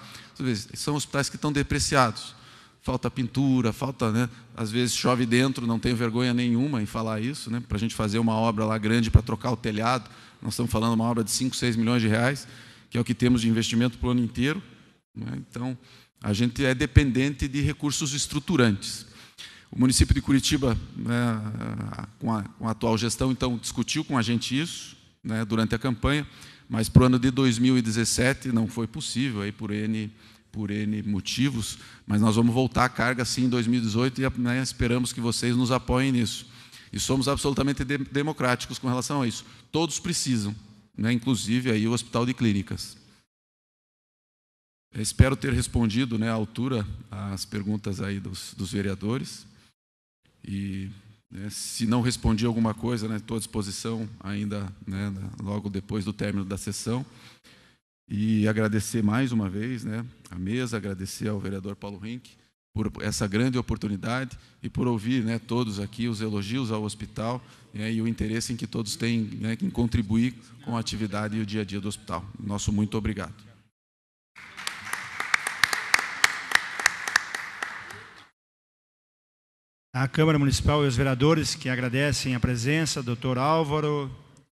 são hospitais que estão depreciados. Falta pintura, falta, né, às vezes chove dentro, não tenho vergonha nenhuma em falar isso, né, para a gente fazer uma obra lá grande para trocar o telhado. Nós estamos falando uma obra de 5, 6 milhões de reais, que é o que temos de investimento para o ano inteiro. Né, então, a gente é dependente de recursos estruturantes. O município de Curitiba, né, com, a, com, a, atual gestão, então, discutiu com a gente isso né, durante a campanha, mas para o ano de 2017 não foi possível, aí por N, por N motivos, mas nós vamos voltar à carga sim em 2018 e né, esperamos que vocês nos apoiem nisso. E somos absolutamente de democráticos com relação a isso. Todos precisam, né, inclusive aí o Hospital de Clínicas. espero ter respondido né, à altura as perguntas aí dos, dos vereadores. E né, se não respondi alguma coisa, estou né, à disposição ainda né, logo depois do término da sessão. E agradecer mais uma vez né, a mesa, agradecer ao vereador Paulo Rink por essa grande oportunidade e por ouvir né, todos aqui os elogios ao hospital né, e o interesse em que todos têm né, em contribuir com a atividade e o dia a dia do hospital. Nosso muito obrigado. à Câmara Municipal e aos vereadores que agradecem a presença, doutor Álvaro,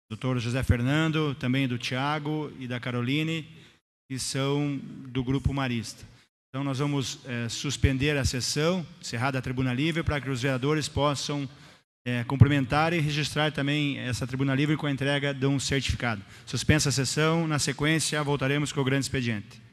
doutor José Fernando, também do Tiago e da Caroline, que são do Grupo Marista. Então, nós vamos é, suspender a sessão, encerrada a tribuna livre, para que os vereadores possam é, cumprimentar e registrar também essa tribuna livre com a entrega de um certificado. Suspensa a sessão, na sequência voltaremos com o grande expediente.